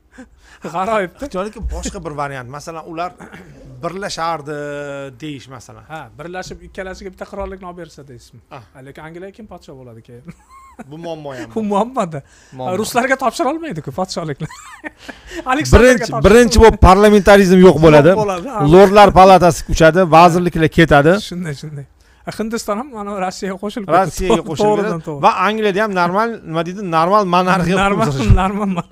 g'aroyibda ixtiyorlikki boshqa bir variant masalan ular birlashardi deyish masalan ha birlashib ikkalasiga bitta qirollikni olib bersa deysizmi ah. lekin angliya kim podsho bo'ladi keyin bu muammo ham bu muammoda ruslarga topshira olmaydiku podsholikni birinchi birinchi bo'lib parlamentarizm yo'q bo'ladi lordlar palatasi uchadi vazirliklar ketadi shunday shunday hindiston ham mana rossiyaga qo'shilib rossiyaga qo'shilib va angliyada ham normal nima deydi normal monarxiya normal normal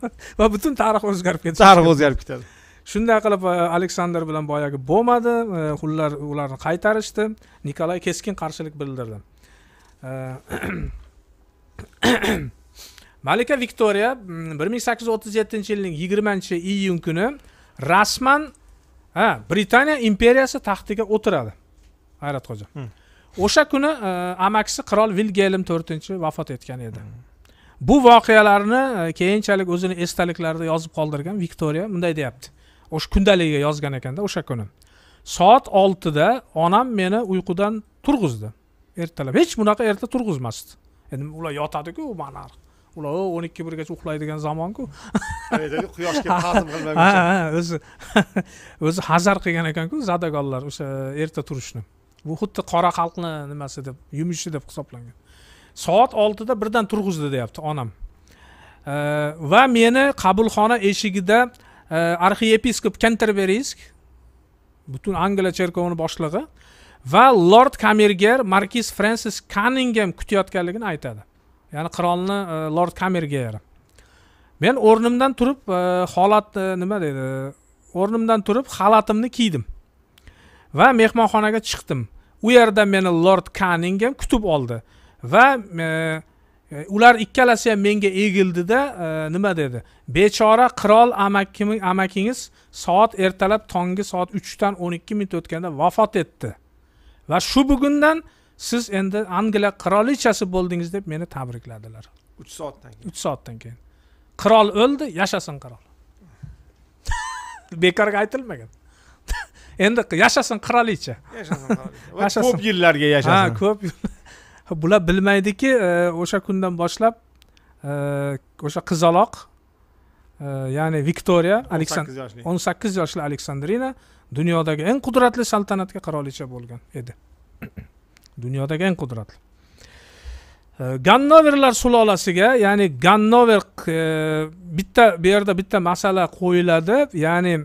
va butun tarix o'zgarib ketdi tarix o'zgarib ketadi shunday qilib e, aleksandr bilan boyagi bo'lmadi e, ular ularni qaytarishdi nikolay keskin qarshilik bildirdi e, malika viktoriya mm, bir ming sakkiz yuz o'ttiz yettinchi yilning yigirmanchi iyun kuni rasman ha britaniya imperiyasi taxtiga o'tiradi hayratxo'ja hmm. o'sha kuni e, amakisi qirol vilgelm to'rtinchi vafot etgan edi bu voqealarni e, keyinchalik o'zini esdaliklarida yozib qoldirgan viktoriya bunday deyapti o'sha kundaligiga yozgan ekanda o'sha kuni soat oltida onam meni uyqudan turg'izdi ertalab hech bunaqa erta turg'izmasdi endi ular yotadiku manar ular o'n ikki birgacha uxlaydigan zamonku quyoshga ta'zim qilmaguncha o'zi o'zi hazar qilgan ekanku zadagonlar o'sha erta turishni bu xuddi qora xalqni nimasi deb yumushi deb hisoblangan soat oltida birdan turg'izdi deyapti onam va meni qabulxona eshigida e, arxiyepiskop kenterberiysk butun angliya cherkovini boshlig'i va lord kamerger markiz frensis kanningem kutayotganligini aytadi ya'ni qirolni e, lord kamerger men o'rnimdan turib e, holat nima deydi o'rnimdan turib xalatimni kiydim va mehmonxonaga chiqdim u yerda meni lord kaningem kutib oldi va e, ular ikkalasi ham menga egildida e, nima dedi bechora qirol amakingiz soat ertalab tongi soat uchdan o'n ikki minut o'tganda vafot etdi va shu bugundan siz endi angliya qirolichasi bo'ldingiz deb meni tabrikladilar uch soatdan keyin uch soatdan keyin qirol o'ldi yashasin qirol bekorga aytilmagan endi yashasin qirolicha yashasin ko'p yillarga yashasin ha ko'p bular bilmaydiki e, o'sha kundan boshlab e, o'sha qizaloq e, ya'ni viktoriya aleksandr yoshli o'n sakkiz yoshli aleksandrina dunyodagi eng qudratli saltanatga qirolicha bo'lgan edi dunyodagi eng qudratli gannoverlar sulolasiga ya'ni gannover bitta bu yerda bitta masala qo'yiladi ya'ni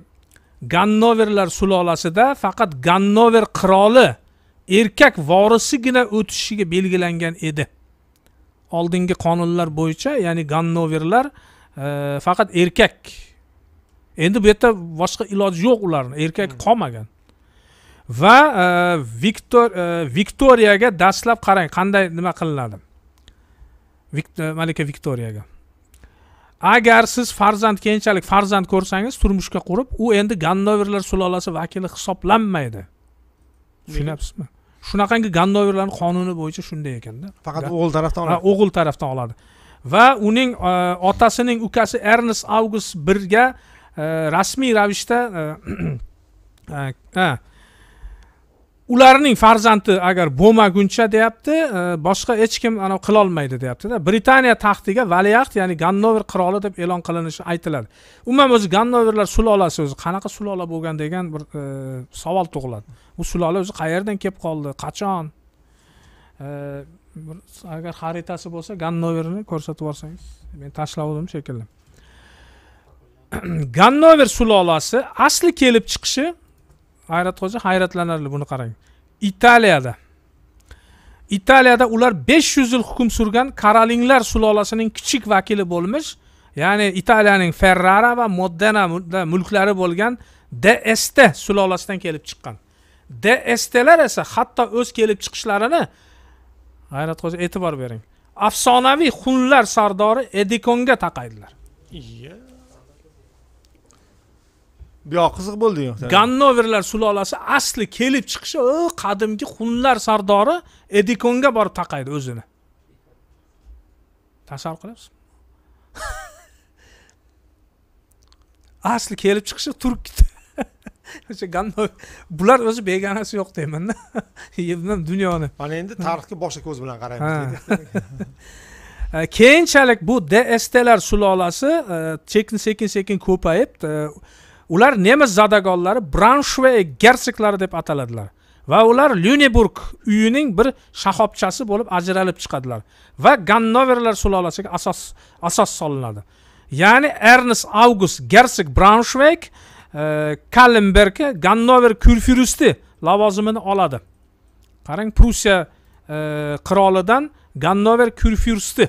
gannoverlar sulolasida faqat gannover qiroli erkak vorisigina o'tishiga belgilangan edi oldingi qonunlar bo'yicha ya'ni gannoverlar e, faqat erkak endi bu yerda boshqa iloji yo'q ularni erkak hmm. qolmagan va e, viktor e, viktoriyaga dastlab qarang qanday nima qilinadi e, malika viktoriyaga agar siz farzand keyinchalik farzand ko'rsangiz turmushga qurib u endi gannoverlar sulolasi vakili hisoblanmaydi tushunyapsizmi shunaqangi gannoverlarni qonuni bo'yicha shunday ekanda faqat o'g'il tarafdan oladi o'g'il tarafdan oladi va uning e, otasining ukasi ernest avgust birga e, rasmiy ravishda e, ularning farzandi agar bo'lmaguncha deyapti e, boshqa hech kim anavi qilolmaydi deyaptida britaniya taxtiga valiahd ya'ni gannover qiroli deb e'lon qilinishi aytiladi umuman o'zi gannoverlar sulolasi o'zi qanaqa sulola bo'lgan degan bir e, savol tug'iladi bu sulola o'zi qayerdan kelib qoldi qachon e, agar xaritasi bo'lsa gannoverni ko'rsatib yuborsangiz men tashlabdim shekilli gannover sulolasi asli kelib chiqishi hayratxo'ja hayratlanarli buni qarang italiyada italiyada ular besh yuz yil hukm surgan karolinglar sulolasining kichik vakili bo'lmish ya'ni italiyaning ferrara va moddena mulklari bo'lgan dst sulolasidan kelib chiqqan dstlar esa hatto o'z kelib chiqishlarini hayratxo'ja e'tibor bering afsonaviy hunlar sardori edikonga taqaydilar yeah. yo qiziq yo gannoverlar sulolasi asli kelib chiqishi qadimgi hunlar sardori edikonga borib taqaydi o'zini tasavvur qilyapsizmi asli kelib chiqishi turk o'sha bular o'zi begonasi yo'q deymanda dunyoni mana endi tarixga boshqa ko'z bilan qaraymiz keyinchalik bu dstlar sulolasi sekin sekin sekin ko'payib e, ular nemis zadagonlari braunshvey gersiklari deb ataladilar va ular lyuneburg uyining bir shahobchasi bo'lib ajralib chiqadilar va gannoverlar sulolasiga asos asos solinadi ya'ni ernest august gersik Braunschweig e, kallenbergga gannover kurfyursti lavozimini oladi qarang prussiya e, qirolidan gannover kurfyursti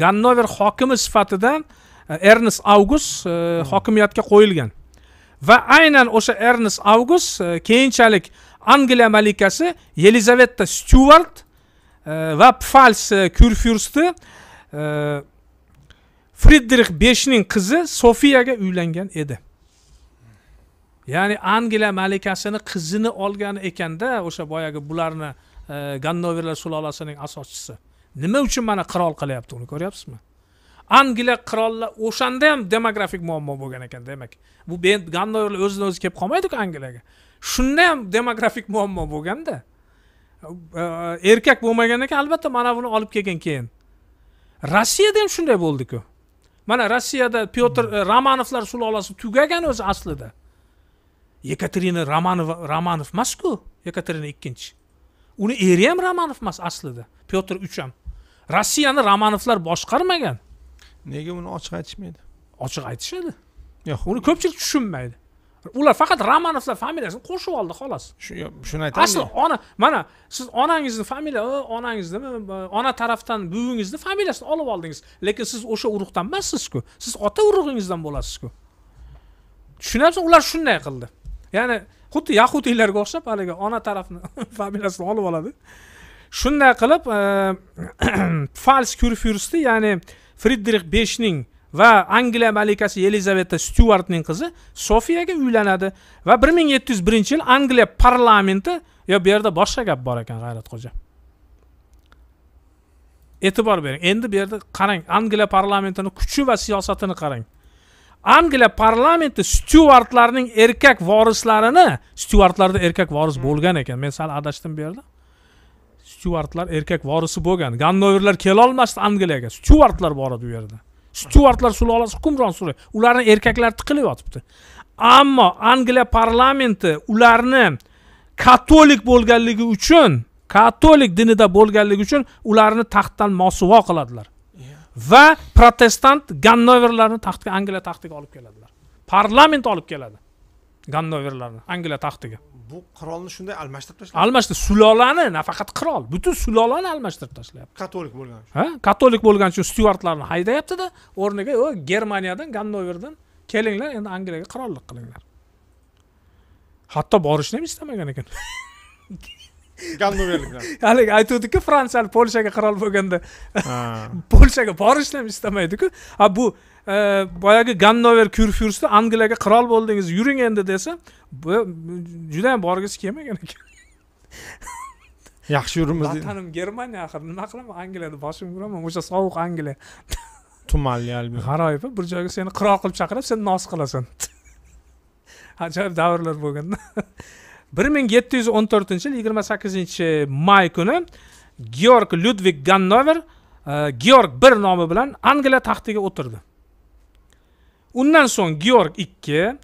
gannover hokimi sifatida e, ernest august e, hokimiyatga qo'yilgan va aynan o'sha ernest avgust e, keyinchalik angliya malikasi yelizavetta styuart e, va pfals e, kurfyursti fridrix beshning qizi sofiyaga uylangan edi ya'ni angliya malikasini qizini olgan ekanda o'sha boyagi bularni gannoverlar sulolasining asoschisi nima uchun mana qirol qilyapti uni ko'ryapsizmi angliya qirollar o'shanda ham demografik muammo bo'lgan ekan demak bu gandorlar o'zidan o'zi kelib qolmaydiku angliyaga shunda ham demografik muammo bo'lganda e, e, erkak bo'lmagan ekan albatta mana buni olib kelgan keyin rossiyada ham shunday bo'ldiku mana rossiyada pyotr hmm. e, romanovlar sulolasi tugagan o'zi aslida yekaterina romanova romanov emasku yekaterina ikkinchi uni eri ham romanov emas aslida pyotr uch ham rossiyani romanovlar boshqarmagan nega uni ochiq aytishmaydi ochiq aytishadi yo'q uni ko'pchilik tushunmaydi ular faqat romanovlar familiyasini qo'shib oldi xolos shuni aytaman asli ona mana siz onangizni familiya onangiznimi ona tarafdan buvingizni familiyasini olib oldingiz lekin siz o'sha urug'dan emassizku siz ota urug'ingizdan bo'lasizku tushunyapsizmi ular shunday qildi ya'ni xuddi yahudiylarga o'xshab haligi ona tarafni familiyasini olib oladi shunday qilib e, fals kurfürsti ya'ni fridrix beshning va angliya malikasi yelizaveta styuartning qizi sofiyaga uylanadi va bir ming yetti yuz birinchi yil angliya parlamenti yo bu yerda boshqa gap bor ekan g'ayratxo'ja e'tibor bering endi bu yerda qarang angliya parlamentini kuchi va siyosatini qarang angliya parlamenti styuartlarning erkak vorislarini styuartlarda erkak voris hmm. bo'lgan ekan men sal adashdim bu yerda styuartlar erkak vorisi bo'lgan gannoverlar kelolmasdi angliyaga styuartlar bor edi u yerda styuartlar sulolasi hukmron suri ularni erkaklar tiqilib yotibdi ammo angliya parlamenti ularni katolik bo'lganligi uchun katolik dinida bo'lganligi uchun ularni taxtdan mosuvo qiladilar va protestant gannoverlarni taxtga angliya taxtiga olib keladilar parlament olib keladi gannoverlarni angliya taxtiga bu qirolni shunday almashtirib tashladi almashtirib sulolani nafaqat qirol butun sulolani almashtirib tashlayapti katolik bo'lgani uchun ha katolik bo'lgani uchun styuartlarni haydayaptida o'rniga o germaniyadan gannoverdan kelinglar endi angliyaga qirollik qilinglar hatto borishni ham istamagan ekan gannoverliklar haligi aytuvdikku fransiyalik polshaga qirol bo'lganda polshaga borishni ham istamaydiku a bu boyagi gannover kurfyursti angliyaga qirol bo'ldingiz yuring endi desa bu ham borgisi kelmagan ekan yaxshi yuribmiz vatanim germaniya axir nima qilaman angliyada boshimga uraman o'sha sovuq angliya tumanli albi g'aroyiba bir joyga seni qirol qilib chaqiradi sen noz qilasan ajoyib davrlar bo'lganda bir ming yetti yuz o'n to'rtinchi yil yigirma sakkizinchi may kuni georg lyudvig gannover e, georg bir nomi bilan angliya taxtiga o'tirdi undan so'ng georg ikki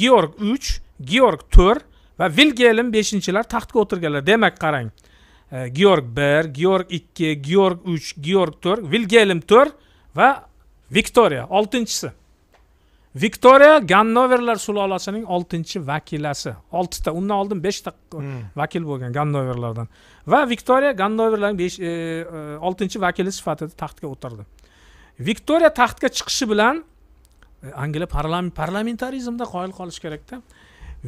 georg uch georg to'rt va vilgelm beshinchilar taxtga o'tirganlar demak qarang e, georg bir georg ikki georg uch georg to'rt vilgelm to'rt va viktoriya oltinchisi viktoriya gannoverlar sulolasining oltinchi vakilasi oltita undan oldin beshta hmm. vakil bo'lgan gannoverlardan va viktoriya gannoverlarning besh e, e, vakili sifatida taxtga o'tirdi viktoriya taxtga chiqishi bilan E, angliya parlament parlamentarizmda qoyil qolish kerakda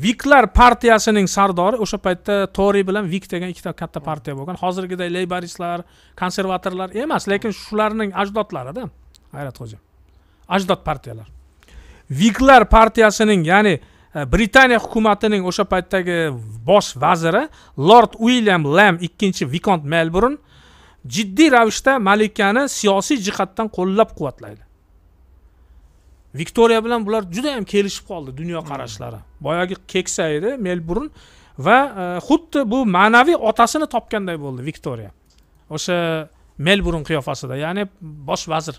viklar partiyasining sardori o'sha paytda tori bilan vik degan ikkita katta partiya hmm. bo'lgan hozirgiday leyboristlar konservatorlar emas lekin shularning ajdodlarida hayrat xo'ja ajdod partiyalar viklar partiyasining ya'ni e, britaniya hukumatining o'sha paytdagi bosh vaziri lord uilyam lam ikkinchi vikont melburn jiddiy ravishda malikani siyosiy jihatdan qo'llab quvvatlaydi viktoriya bilan bular juda yam kelishib qoldi dunyoqarashlari hmm. boyagi keksa edi melburn va e, xuddi bu ma'naviy otasini topganday bo'ldi viktoriya o'sha melburn qiyofasida ya'ni bosh vazir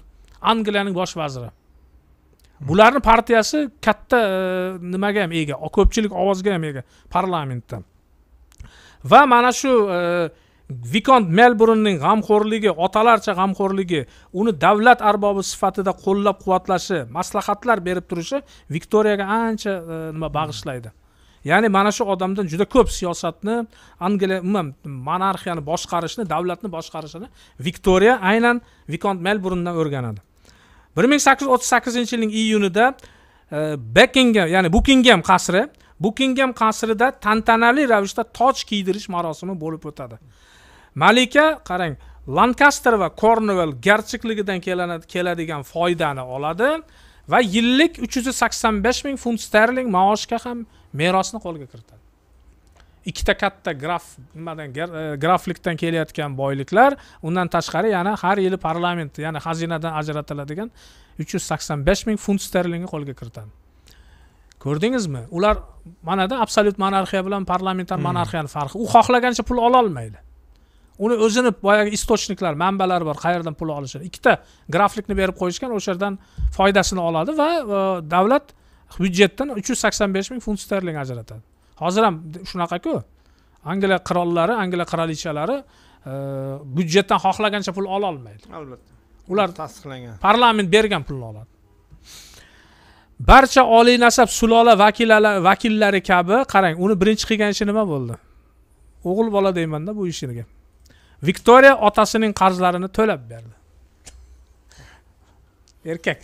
angliyaning bosh vaziri hmm. bularni partiyasi katta e, nimaga ham ega ko'pchilik ovozga ham ega parlamentda va mana shu e, vikont melburnning g'amxo'rligi otalarcha g'amxo'rligi uni davlat arbobi sifatida qo'llab quvvatlashi maslahatlar berib turishi viktoriyaga ancha e, nima bag'ishlaydi ya'ni mana shu odamdan juda ko'p siyosatni angliya umuman monarxiyani boshqarishni davlatni boshqarishini viktoriya aynan vikont melburndan o'rganadi bir ming sakkiz yuz o'ttiz sakkizinchi yilning iyunida e, bekingem ya'ni bukingem qasri bukingem qasrida tantanali ravishda toj kiydirish marosimi bo'lib o'tadi malika qarang lankaster va kornvel garchikligidan keladigan foydani oladi va yillik uch yuz sakson besh ming funt sterling maoshga ham merosni qo'lga kiritadi ikkita katta graf nimadan e, graflikdan kelayotgan boyliklar undan tashqari yana har yili parlament ya'ni xazinadan ajratiladigan uch yuz sakson besh ming funt sterlingni qo'lga kiritadi ko'rdingizmi ular manada absolyut monarxiya bilan parlamentar hmm. monarxiyani farqi u xohlagancha pul ololmaydi uni o'zini boyagi istochniklar manbalar bor qayerdan pul olishini ikkita graflikni berib qo'yishgan o'sha yerdan foydasini oladi va e, davlat byudjetdan uch yuz sakson besh ming funt sterling ajratadi hozir ham shunaqaku angliya qirollari angliya qirolichalari e, byudjetdan xohlagancha pul ololmaydi albatta ular tasdiqlangan parlament bergan pulni oladi barcha oliy nasab sulola vakillari kabi qarang uni birinchi qilgan ishi nima bo'ldi o'g'il bola deymanda bu ishiga viktoriya otasining qarzlarini to'lab berdi erkak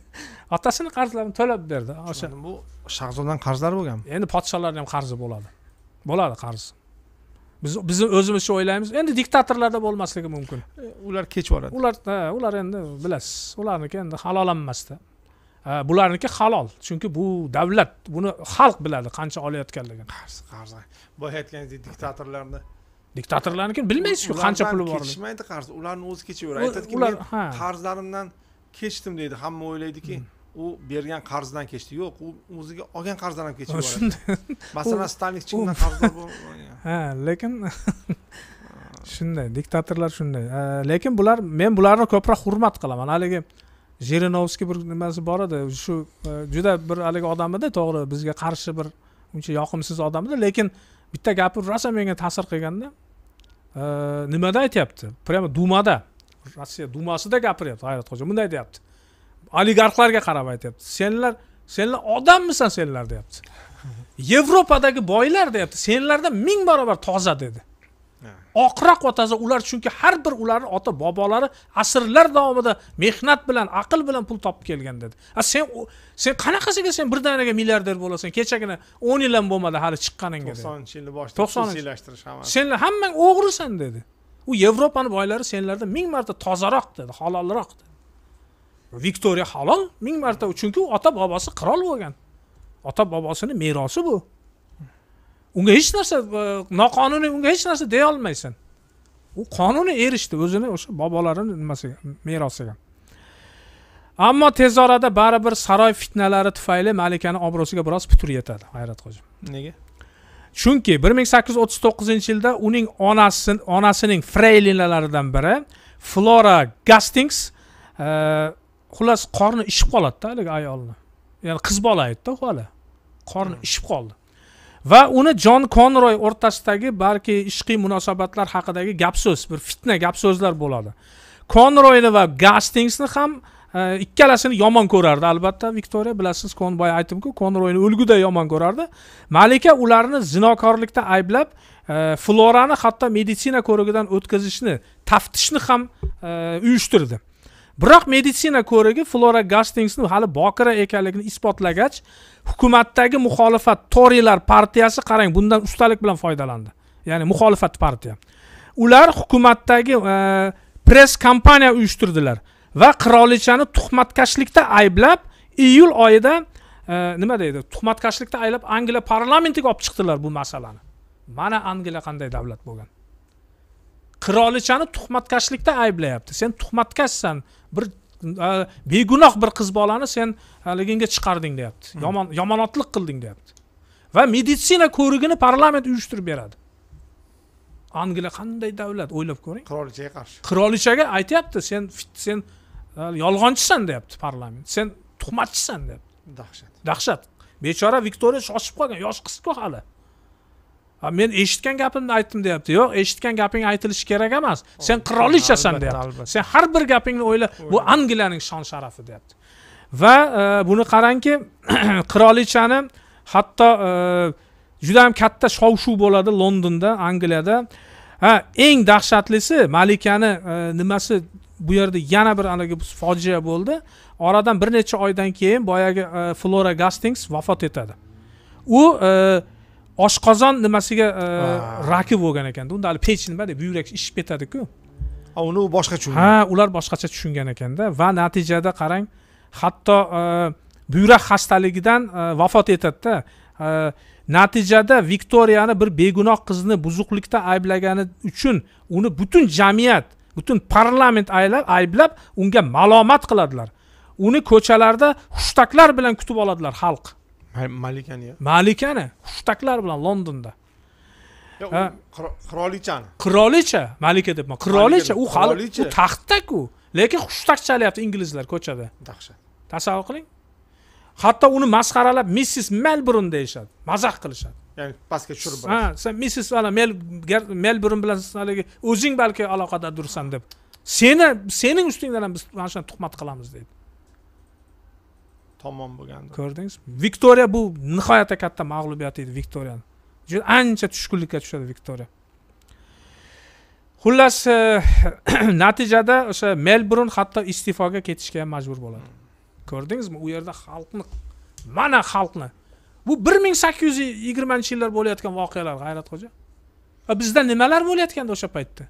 otasini qarzlarini to'lab berdi o'sha bu shahzodani qarzlari bo'lganmi endi podsholarni ham qarzi bo'ladi bo'ladi qarz biz bizni o'zimizcha o'ylaymiz endi diktatorlarda bo'lmasligi mumkin e, ular kech boradi ular ular endi bilasiz ularniki endi halol emasda bularniki halol chunki bu davlat buni xalq biladi qancha olayotganligini qarz qarz boya aytganingizdek diktatorlarni diktatorlarnikini bilmaysizku qancha puli bor kechishmaydi qarz ularni o'zi kechaveradi aytadiki men qarzlarimdan kechdim deydi hamma o'ylaydiki hmm. u bergan qarzidan kechdi yo'q u o'ziga olgan qarzidan ham kechib yuboradi masalan stalin chindan qarzdor bo'lgan ha lekin shunday diktatorlar shunday lekin bular men bularni ko'proq hurmat qilaman haligi jirinovskiy bir nimasi bor edi shu e, juda bir haligi odam edi to'g'ri bizga qarshi bir uncha yoqimsiz odam edi lekin bitta gapi rosa menga ta'sir qilganda e, nimada aytyapti прямо dumada rossiya dumasida gapiryapti hayratxo'ja bunday deyapti oligarxlarga qarab aytyapti senlar senlar odammisan senlar deyapti yevropadagi boylar deyapti senlardan ming barobar toza dedi Ah. oqroq otasi ular chunki har bir ularni ota bobolari asrlar davomida mehnat bilan aql bilan pul topib kelgan dedi a sen sen qanaqasiga sen birdaniga milliarder bo'lasan kechagina o'n yil ham bo'lmadi hali chiqqaningga to'qsoninchi yilni boshida xususiylashtirish hammasi sen hammang o'g'risan dedi u yevropani boylari senlardan ming marta tozaroq dedi halolroq viktoriya halol ming marta chunki u ota bobosi qirol bo'lgan ota bobosini merosi bu unga hech narsa e, noqonuniy unga hech narsa deya olmaysan u qonuniy erishdi o'zini o'sha bobolarini nimasiga merosiga ammo tez orada baribir saroy fitnalari tufayli malikani obro'siga biroz putur yetadi hayrat hoji nega chunki bir ming sakkiz yuz o'ttiz to'qqizinchi yilda uning onasi onasining freylinalaridan biri flora gastings e, xullas qorni ishib qoladida haligi ayolni ya'ni qiz bola edida u hali qorni hmm. ishib qoldi va uni jon konroy o'rtasidagi balki ishqiy munosabatlar haqidagi gap so'z bir fitna gap so'zlar bo'ladi konroyni va gastingsni ham e, ikkalasini yomon ko'rardi albatta viktoriya bilasiz kon boya aytdimku konroyni o'lguday yomon ko'rardi malika ularni zinokorlikda ayblab e, florani hatto meditsina ko'rigidan o'tkazishni taftishni ham e, uyushtirdi biroq meditsina ko'rigi flora gastingsni hali bokira ekanligini isbotlagach hukumatdagi muxolifat torilar partiyasi qarang bundan ustalik bilan foydalandi ya'ni muxolifat partiya ular hukumatdagi e, press kompaniya uyushtirdilar va qirolichani tuhmatkashlikda ayblab iyul oyida e, nima deydi tuhmatkashlikda ayblab angliya parlamentiga olib chiqdilar bu masalani mana angliya qanday davlat bo'lgan qirolichani tuhmatkashlikda ayblayapti sen tuhmatkashsan bir begunoh bir qiz bolani sen haliginga chiqarding deyapti hmm. yomon yomonotlik qilding deyapti va meditsina ko'rigini parlament uyushtirib beradi angliya qanday davlat o'ylab ko'ring qirolichaga qarshi qirolichaga aytyapti sen sen yolg'onchisan deyapti parlament sen tuhmatchisan deyapti dahshat dahshat bechora viktoriya shoshib qolgan yosh qizku hali men eshitgan gapimni aytdim deyapti yo'q eshitgan gaping aytilishi kerak emas sen qirolichasan deyapti sen har bir gapingni o'yla bu angliyaning shon sharafi deyapti va e, buni qarangki qirolichani hatto e, juda ham katta shov shuv bo'ladi londonda angliyada ha eng dahshatlisi malikani e, nimasi bu yerda yana bir haligi fojia bo'ldi oradan bir necha oydan keyin boyagi flora gastings vafot etadi u oshqozon nimasiga e, raki bo'lgan ekanda unda hali pech nima deydi buyrak ishib ketadiku uni u boshqa tushungan ha ular boshqacha tushungan ekanda va natijada qarang hatto e, buyrak xastaligidan e, vafot etadida natijada viktoriyani bir begunoh qizni buzuqlikda ayblagani uchun uni butun jamiyat butun parlament ayblab unga malomat qiladilar uni ko'chalarda hushtaklar bilan kutib oladilar xalq malikani malikani hushtaklar bilan londonda qirolichani qirolicha malika debman qirolicha u hali u taxtdaku lekin hushtak chalyapti inglizlar ko'chada dahshat tasavvur qiling hatto uni masxaralab missis melburn deyishadi mazax qilishadi ya'ni pastga tushirib ha san missis melburn bilan haligi o'zing balki aloqadadursan deb seni sening ustingdan ham biz mana shuni tuhmat qilamiz deydi tomon bo'lgandi ko'rdingizmi viktoriya bu nihoyatda katta mag'lubiyat edi viktoriyani juda ancha tushkunlikka tushadi viktoriya xullas e, natijada o'sha melburn hatto iste'foga ketishga ham majbur bo'ladi hmm. ko'rdingizmi u yerda xalqni mana xalqni bu bir ming sakkiz yuz yigirmanchi yillar bo'layotgan voqealar g'ayratxo'ja bizda nimalar bo'layotgandi o'sha paytda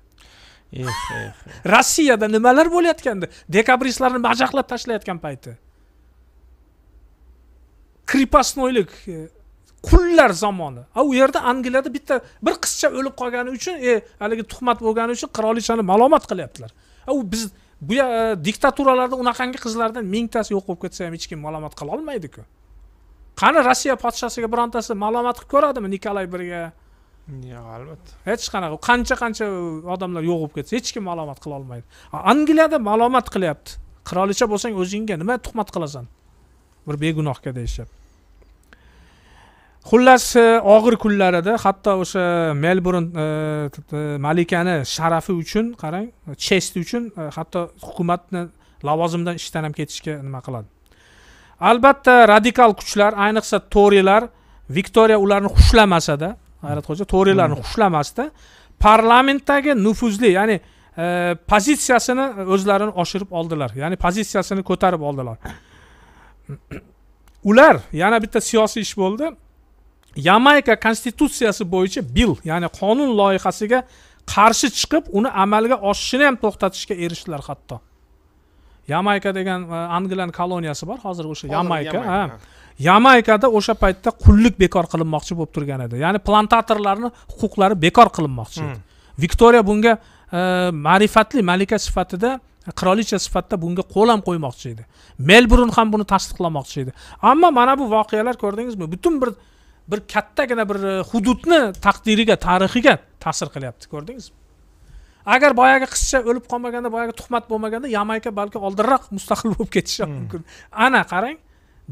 eh, eh, eh. rossiyada nimalar bo'layotgandi dekabristlarni majaqlab tashlayotgan payti krepostnoylik qullar zamoni a u yerda angliyada bitta bir qizcha o'lib qolgani uchun e, haligi tuhmat bo'lgani uchun qirolichani malomat qilyaptilar u biz bu e, diktaturalarda unaqangi qizlardan mingtasi yo'q bo'lib ketsa ham hech kim malomat qila qilolmaydiku qani rossiya podshasiga birontasi malomat qilib ko'radimi nikolay birga yo'q albatta hech qanaqa qancha qancha odamlar yo'q bo'lib ketsa hech kim malomat qila olmaydi angliyada malomat qilyapti qirolicha bo'lsang o'zingga nima tuhmat qilasan bir begunohga deyishyapti xullas e, og'ir kunlarida hatto o'sha melburn e, malikani sharafi uchun qarang chesti uchun e, hatto hukumatni lavozimidan ishdan ham ketishga nima qiladi albatta radikal kuchlar ayniqsa torilar viktoriya ularni xushlamasada hayratxo'ja torilarni hmm. xushlamasda parlamentdagi nufuzli ya'ni pozitsiyasini o'zlarini oshirib oldilar ya'ni pozitsiyasini ko'tarib oldilar ular yana bitta siyosiy ish bo'ldi yamayka konstitutsiyasi bo'yicha bill ya'ni qonun loyihasiga qarshi chiqib uni amalga oshishini ham to'xtatishga erishdilar hatto yamayka degan e, angliyani koloniyasi bor hozir o'sha yamayka ha yamaykada o'sha paytda qullik bekor qilinmoqchi bo'lib turgan edi ya'ni plantatorlarni huquqlari bekor qilinmoqchi edi hmm. viktoriya bunga e, ma'rifatli malika sifatida qirolicha sifatida bunga qo'l ham qo'ymoqchi edi melburn ham buni tasdiqlamoqchi edi ammo mana bu voqealar ko'rdingizmi butun bir bir kattagina bir e, hududni taqdiriga tarixiga ta'sir qilyapti ko'rdingizmi agar boyagi qizcha o'lib qolmaganda boyagi tuhmat bo'lmaganda yamayka balki oldinroq mustaqil bo'lib ketishi hmm. mumkin ana qarang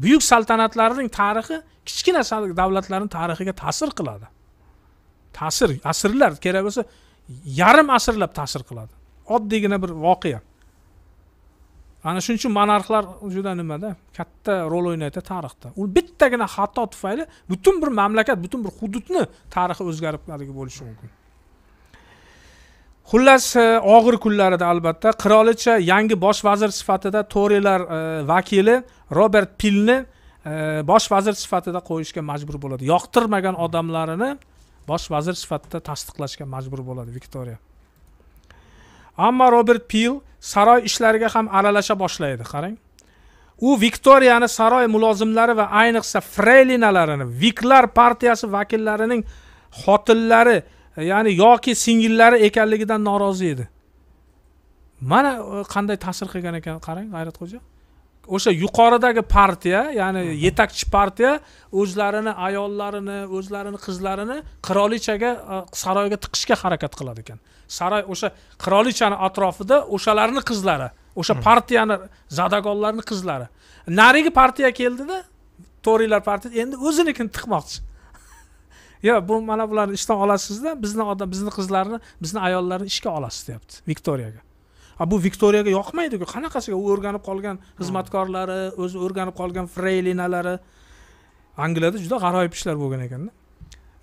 buyuk saltanatlarning tarixi kichkina davlatlarning tarixiga ta'sir qiladi ta'sir asrlar kerak bo'lsa yarim asrlab ta'sir qiladi oddiygina bir voqea ana shuning uchun monarxlar juda nimada katta rol o'ynaydi tarixda u bittagina xato tufayli butun bir mamlakat butun bir hududni tarixi o'zgarib haligi bo'lishi mumkin xullas e, og'ir kunlarida albatta qirolicha yangi bosh vazir sifatida torilar e, vakili robert pilni e, bosh vazir sifatida qo'yishga majbur bo'ladi yoqtirmagan odamlarini bosh vazir sifatida tasdiqlashga majbur bo'ladi viktoriya ammo robert pil saroy ishlariga ham aralasha boshlaydi qarang u viktoriyani saroy mulozimlari va ayniqsa freylinalarini viklar partiyasi vakillarining xotinlari ya'ni yoki singillari ekanligidan norozi edi mana e, qanday ta'sir qilgan ekan qarang g'ayratxo'ja o'sha yuqoridagi partiya ya'ni yetakchi partiya o'zlarini ayollarini o'zlarini qizlarini qirolichaga e, saroyga tiqishga harakat qiladi ekan saroy o'sha qirolichani atrofida o'shalarni qizlari o'sha hmm. partiyani zadagonlarni qizlari narigi partiya keldida to'riylar partiyasi endi o'zinikini tiqmoqchi yo bu mana bularni ishdan olasizda bizni odam bizni qizlarni bizni ayollarni ishga olasiz deyapti viktoriyaga a bu viktoriyaga yoqmaydiku qanaqasiga u o'rganib qolgan hmm. xizmatkorlari o'zi o'rganib qolgan freylinalari angliyada juda g'aroyib ishlar bo'lgan ekanda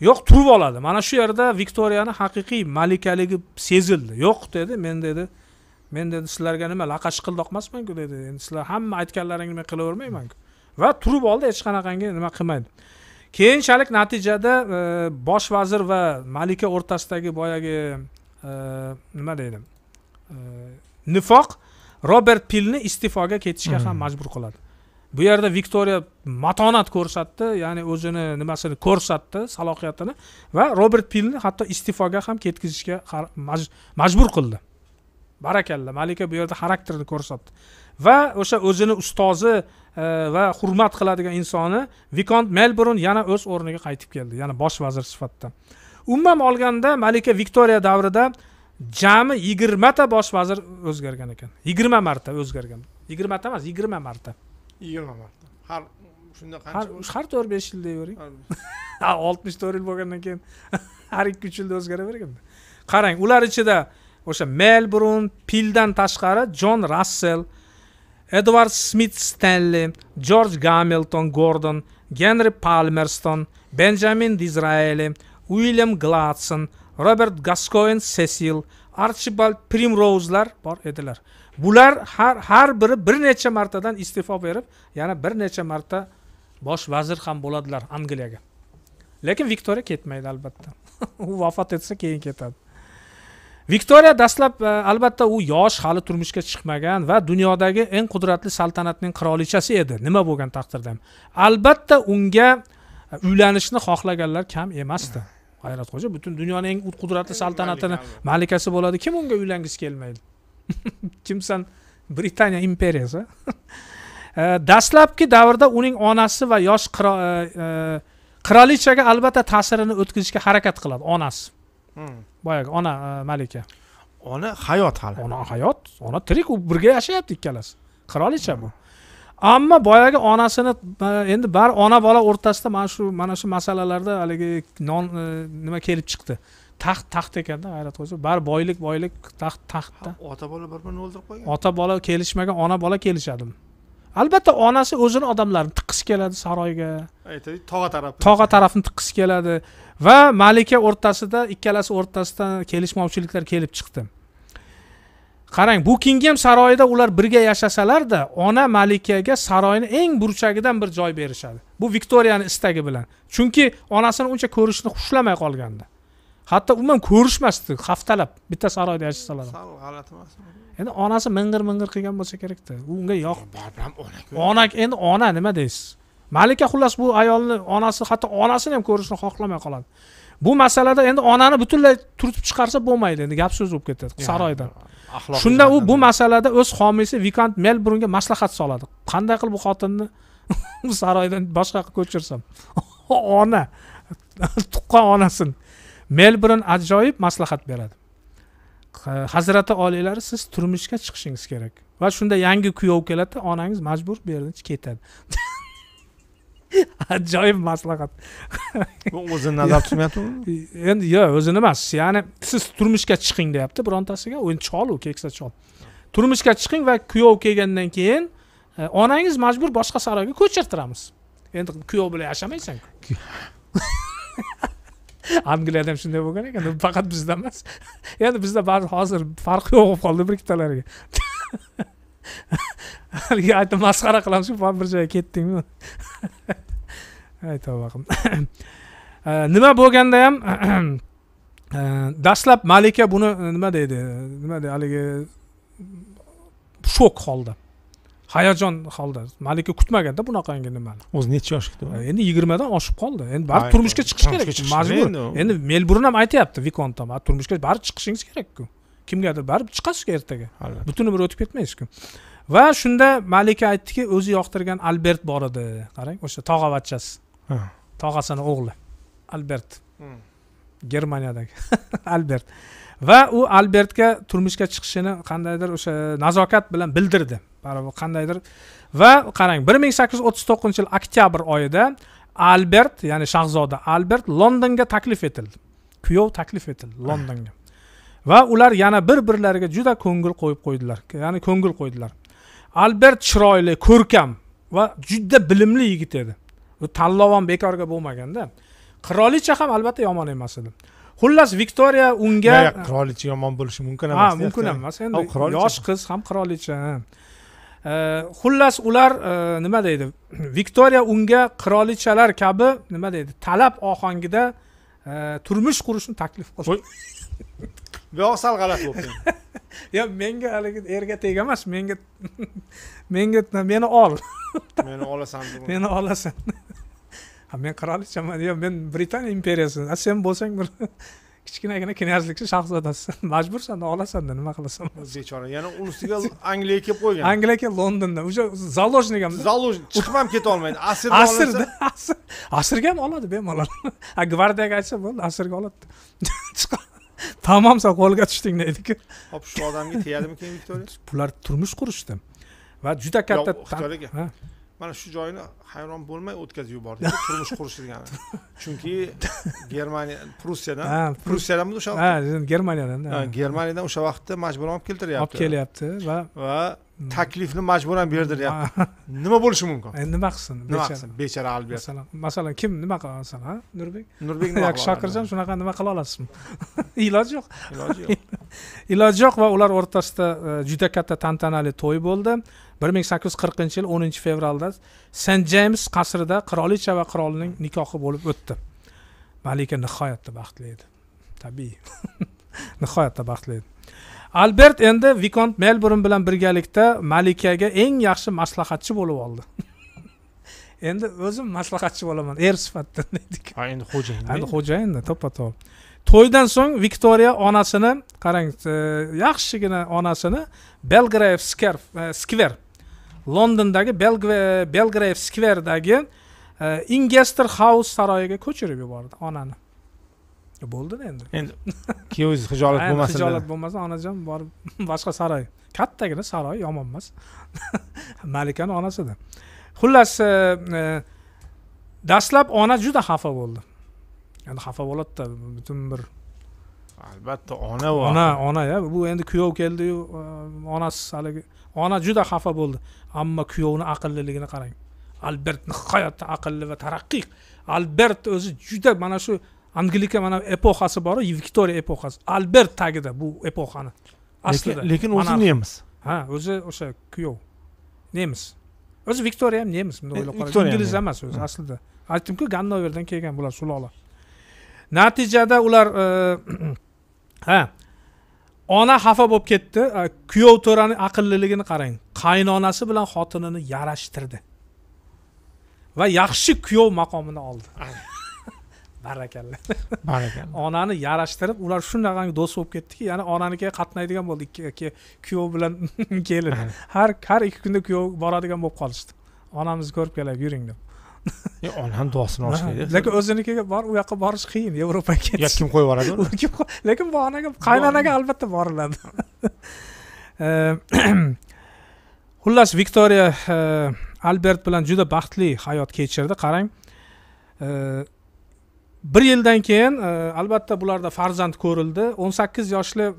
yo'q turib oladi mana shu yerda viktoriyani haqiqiy malikaligi sezildi yo'q dedi men dedi men dedi sizlarga nima laqa qildoq dedi endi sizlar hamma aytganlaringni men qilavermaymanku va turib oldi hech qanaqangi nima qilmaydi keyinchalik natijada e, bosh vazir va malika o'rtasidagi boyagi e, nima deydi e, nifoq robert pilni iste'foga ketishga ham hmm. majbur qiladi bu yerda viktoriya matonat ko'rsatdi ya'ni o'zini nimasini ko'rsatdi salohiyatini va robert pilni hatto iste'foga ham ketkazishga majbur qildi barakalla malika bu yerda xarakterni ko'rsatdi va o'sha o'zini ustozi e, va hurmat qiladigan insoni vikont melburn yana o'z o'rniga qaytib keldi yana bosh vazir sifatida umuman olganda malika viktoriya davrida jami yigirmata bosh vazir o'zgargan ekan yigirma marta o'zgargan yigirmata emas yigirma marta yigirma marta har shunda qancha har to'rt besh yilda deyavering oltmish to'rt yil bo'lgandan keyin har ikki uch yilda o'zgaraverganda qarang ular ichida o'sha melbrun pildan tashqari jon rassel edvard smit stenli jorj gamilton gordon genri palmerston benjamin dizraeli uilyam gladson robert gaskoyn sesil archibald primrouzlar bor edilar bular har har biri bir necha martadan iste'fo berib yana bir necha marta bosh vazir ham bo'ladilar angliyaga lekin viktoriya ketmaydi albatta u vafot etsa keyin ketadi viktoriya dastlab e, albatta u yosh hali turmushga chiqmagan va dunyodagi eng qudratli saltanatning qirolichasi edi nima bo'lgan taqdirda ham albatta unga e, uylanishni xohlaganlar kam emasdi g'ayratxo'ja butun dunyoning eng qudratli saltanatini malikasi bo'ladi kim unga uylangisi kelmaydi kimsan britaniya imperiyasi eh, dastlabki davrda uning onasi va yosh eh, eh, qirolichaga albatta ta'sirini o'tkazishga harakat qiladi onasi hmm. boyagi ona malika ona hayot hali ona hayot ona tirik u birga yashayapti ikkalasi qirolicha bu hmm. ammo boyagi onasini endi bari ona bola o'rtasida mana shu mana shu masalalarda haligi non nima kelib chiqdi taxt taxt ekanda qo'ysa baribir boylik boylik taxt taxtda ota bola bir birini o'ldirib qo'ygan ota bola kelishmagan ona bola kelishadimi albatta onasi o'zini odamlarini tiqqisi keladi saroyga aytaylik tog'a taraf tog'a tarafni tiqqisi keladi va malika o'rtasida ikkalasi o'rtasida kelishmovchiliklar kelib chiqdi qarang bukingem saroyida ular birga yashasalarda ona malikaga saroyni eng burchagidan bir joy berishadi bu viktoriyani istagi bilan chunki onasini uncha ko'rishni xushlamay qolgandi hatto umuman ko'rishmasdi haftalab bitta saroyda yashasalar ham g'alati emas endi onasi ming'ir ming'ir qilgan bo'lsa kerakda u unga yoqib ona endi ona nima deysiz malika xullas bu ayolni onasi hatto onasini ham ko'rishni xohlamay qoladi bu masalada endi onani butunlay turtib chiqarsa bo'lmaydi endi gap so'z bo'lib ketadi saroydan shunda u bu masalada o'z homiysi vikant melburnga maslahat soladi qanday qilib bu xotinni saroydan boshqa yoqqa ko'chirsam ona tuqqan onasini melbron ajoyib maslahat beradi hazrati oliylari siz turmushga chiqishingiz kerak va shunda yangi kuyov keladi onangiz majbur bu yerdan ketadi ajoyib maslahat o'zini nazarda tutmayaptimi endi yo'q o'zini emas ya'ni siz turmushga chiqing deyapti birontasiga u chol u keksa chol turmushga chiqing va kuyov kelgandan keyin e, onangiz majbur boshqa saroyga ko'chirtiramiz endi kuyov bilan yashamaysanku angliyada ham shunday bo'lgan ekan faqat bizda emas ya'ni bizda baribir hozir farqi yo'q bo'lib qoldi bir ikkitalariga haligi aytib masxara qilamiz bir joyga ketdingmi ay tavba qildim э, nima bo'lganda ham э, dastlab malika buni nima deydi nima deydi haligi shok holda hayajon holda malika kutmaganda bunaqangi nimani o'zi necha yoshda e, endi yigirmadan oshib qoldi endi baribir turmushga chiqish kerak majbur endi melburn ham aytyapti vikont ham turmushga baribir chiqishingiz kerakku kimgadir baribir chiqasizku ertaga butun umr o'tib ketmaysizku va shunda malika aytdiki o'zi yoqtirgan albert bor edi qarang o'sha tog'avachchasi tog'asini o'g'li albert hmm. germaniyadagi albert va u albertga turmushga chiqishini qandaydir o'sha nazokat bilan bildirdi baribir qandaydir va qarang bir ming sakkiz yuz o'ttiz to'qqizinchi yil oktyabr oyida albert ya'ni shahzoda albert londonga taklif etildi kuyov taklif etildi londonga va ular yana bir birlariga juda ko'ngil qo'yib qo'ydilar ya'ni ko'ngil qo'ydilar albert chiroyli ko'rkam va juda bilimli yigit edi u tanlovon bekorga bo'lmaganda qirolicha ham albatta yomon emas edi xullas viktoriya unga qirolicha yomon bo'lishi mumkin emas ha mumkin emas endi yosh qiz ham qirolicha e, xullas ular e, nima deydi viktoriya unga qirolichalar kabi nima deydi talab ohangida e, turmush qurishni taklif qildi bu yoq sal g'alati bo'libdi yo menga haligi erga teg emas menga menga meni ol meni olasan meni olasan men qirolichaman yo men britaniya imperiyasidan a sen bo'lsang bir kichkinagina knyazlikni shahzodasisan majbursan olasan nima qilasan bechora yana ustiga angliyaga kelib qo'ygan angliya kelib londondan уже заложникам заложник chiqib ham keta olmaydi asir asirda asir asirga ham oladi bemalol a gvardiyaga aytsa bo'ldi asirga oladi tamom san qo'lga tushding deydiku hop shu odamga tegadimi keyin viktoriya bular turmush qurishdi va juda katta xitoydagi mana shu joyini hayron bo'lmay o'tkazib yubordik turmush qurish degani chunki germaniya prussiyadan prussiyadanmi o'sha ha germaniyadan germaniyadan o'sha vaqtda majburan olib keltiryapti olib kelyapti va va hmm. taklifni majburan berdiryapti nima bo'lishi mumkin e, nima qilsin nima qilsin bechora albert masalan kim nima qila masalan a nurbek nurbek yoki shokirjon shunaqa nima qila olasizmi iloji yo'q iloji yo'q iloji yo'q va ular o'rtasida e, juda katta tantanali to'y bo'ldi bir ming sakkiz yuz qirqinchi yil o'ninchi fevralda sen jeyms qasrida qirolicha va qirolning nikohi bo'lib o'tdi malika nihoyatda baxtli edi tabiiy nihoyatda baxtli edi albert endi vikont melburn bilan birgalikda malikaga eng yaxshi maslahatchi bo'lib oldi endi o'zim maslahatchi bo'laman er sifatida deydik endi xo'jayin endi xo'jayinda to'ppa to'g'ri to'ydan so'ng viktoriya onasini qarang e, yaxshigina onasini skerf skver londondagi belgrave skverdagi e, ingester house saroyiga ko'chirib yubordi onani e, bo'ldida endi endi kuyovingiz xijolat bo'lmasin xijolat bo'lmasin onajon borib boshqa saroy kattagina saroy yomon emas malikani onasida xullas e, dastlab ona juda xafa bo'ldi endi xafa bo'ladida butun bir albatta ona va ona ona ya bu endi kuyov keldiyu e, onasi haligi ona juda xafa bo'ldi ammo kuyovni aqlliligini qarang albert nihoyatda aqlli va taraqqiy albert o'zi juda mana shu anglika mana epoxasi boru viktoriya epoxasi albert tagida bu epoxani aslida lekin o'zi nemis ha o'zi o'sha kuyov nemis o'zi viktoriya ham nemis bunday e, o'ylab qarang ingliz emas o'zi aslida aytdimku gannoverdan kelgan bular sulola natijada ular e, ha ona xafa bo'lib ketdi kuyov to'rani aqlliligini qarang qaynonasi bilan xotinini yarashtirdi va yaxshi kuyov maqomini oldi barakalla barakalla onani yarashtirib ular shunaqa do'st bo'lib ketdiki yana onanikiga qatnaydigan bo'ldi ikki kuyov bilan kelin har har ikki kunda kuyov boradigan bo'lib qolishdi onamizni ko'rib kelaylik yuring deb yo'q onani duosini olishlaydi lekin o'ziniki bor u yoqqa borish qiyin yevropaga yo kim qo'yib yuboradi lekin bog'onaga qaynonaga albatta boriladi ehm, xullas viktoriya eh, albert bilan juda baxtli hayot kechirdi qarang eh, bir yildan keyin eh, albatta bularda farzand ko'rildi o'n sakkiz yoshli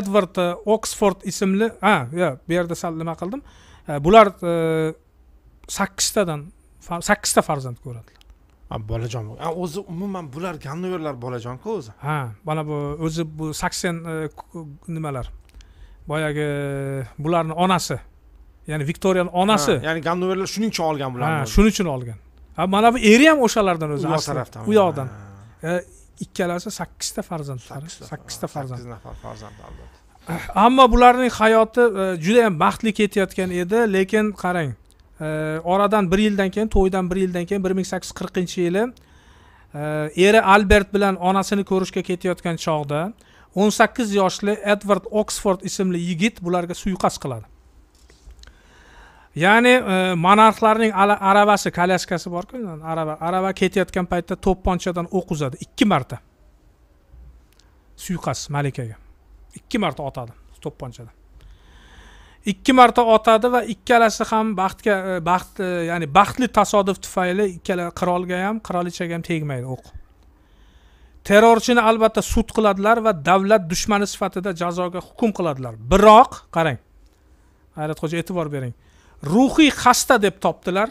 edvard oksford ismli ha yo bu yerda sal nima qildim bular sakkiztadan sakkizta farzand ko'radilar bolajon o'zi umuman bular gannoverlar bolajonku o'zi ha mana bu o'zi bu sakson e, nimalar boyagi bularni onasi ya'ni viktoriyani onasi ya'ni gannoverlar shuning uchun olgan bularni ha shuning uchun olgan mana bu eri ham o'shalardan o'zi u tarafdan u yoqdan e, ikkalasi sakkizta farzandlari sakkizta farzand sakkiz nafar farzand albatta ammo bularning hayoti e, judayam baxtli ketayotgan edi lekin qarang oradan bir yildan keyin to'ydan bir yildan keyin bir ming sakkiz yuz qirqinchi yili eri albert bilan onasini ko'rishga ketayotgan chog'da o'n sakkiz yoshli edvard oksford ismli yigit bularga suiqasd qiladi ya'ni e, monarxlarning aravasi kolyaskasi borku arava arava ketayotgan paytda to'pponchadan o'q uzadi ikki marta suiqasd malikaga ikki marta otadi to'pponchadan ikki marta otadi va ikkalasi ham baxtga e, baxt e, ya'ni baxtli tasodif tufayli ikkala qirolga ham qirolichaga ham tegmaydi o'q terrorchini albatta sud qiladilar va davlat dushmani sifatida jazoga hukm qiladilar biroq qarang hayratxo'ja e'tibor bering ruhiy xasta deb topdilar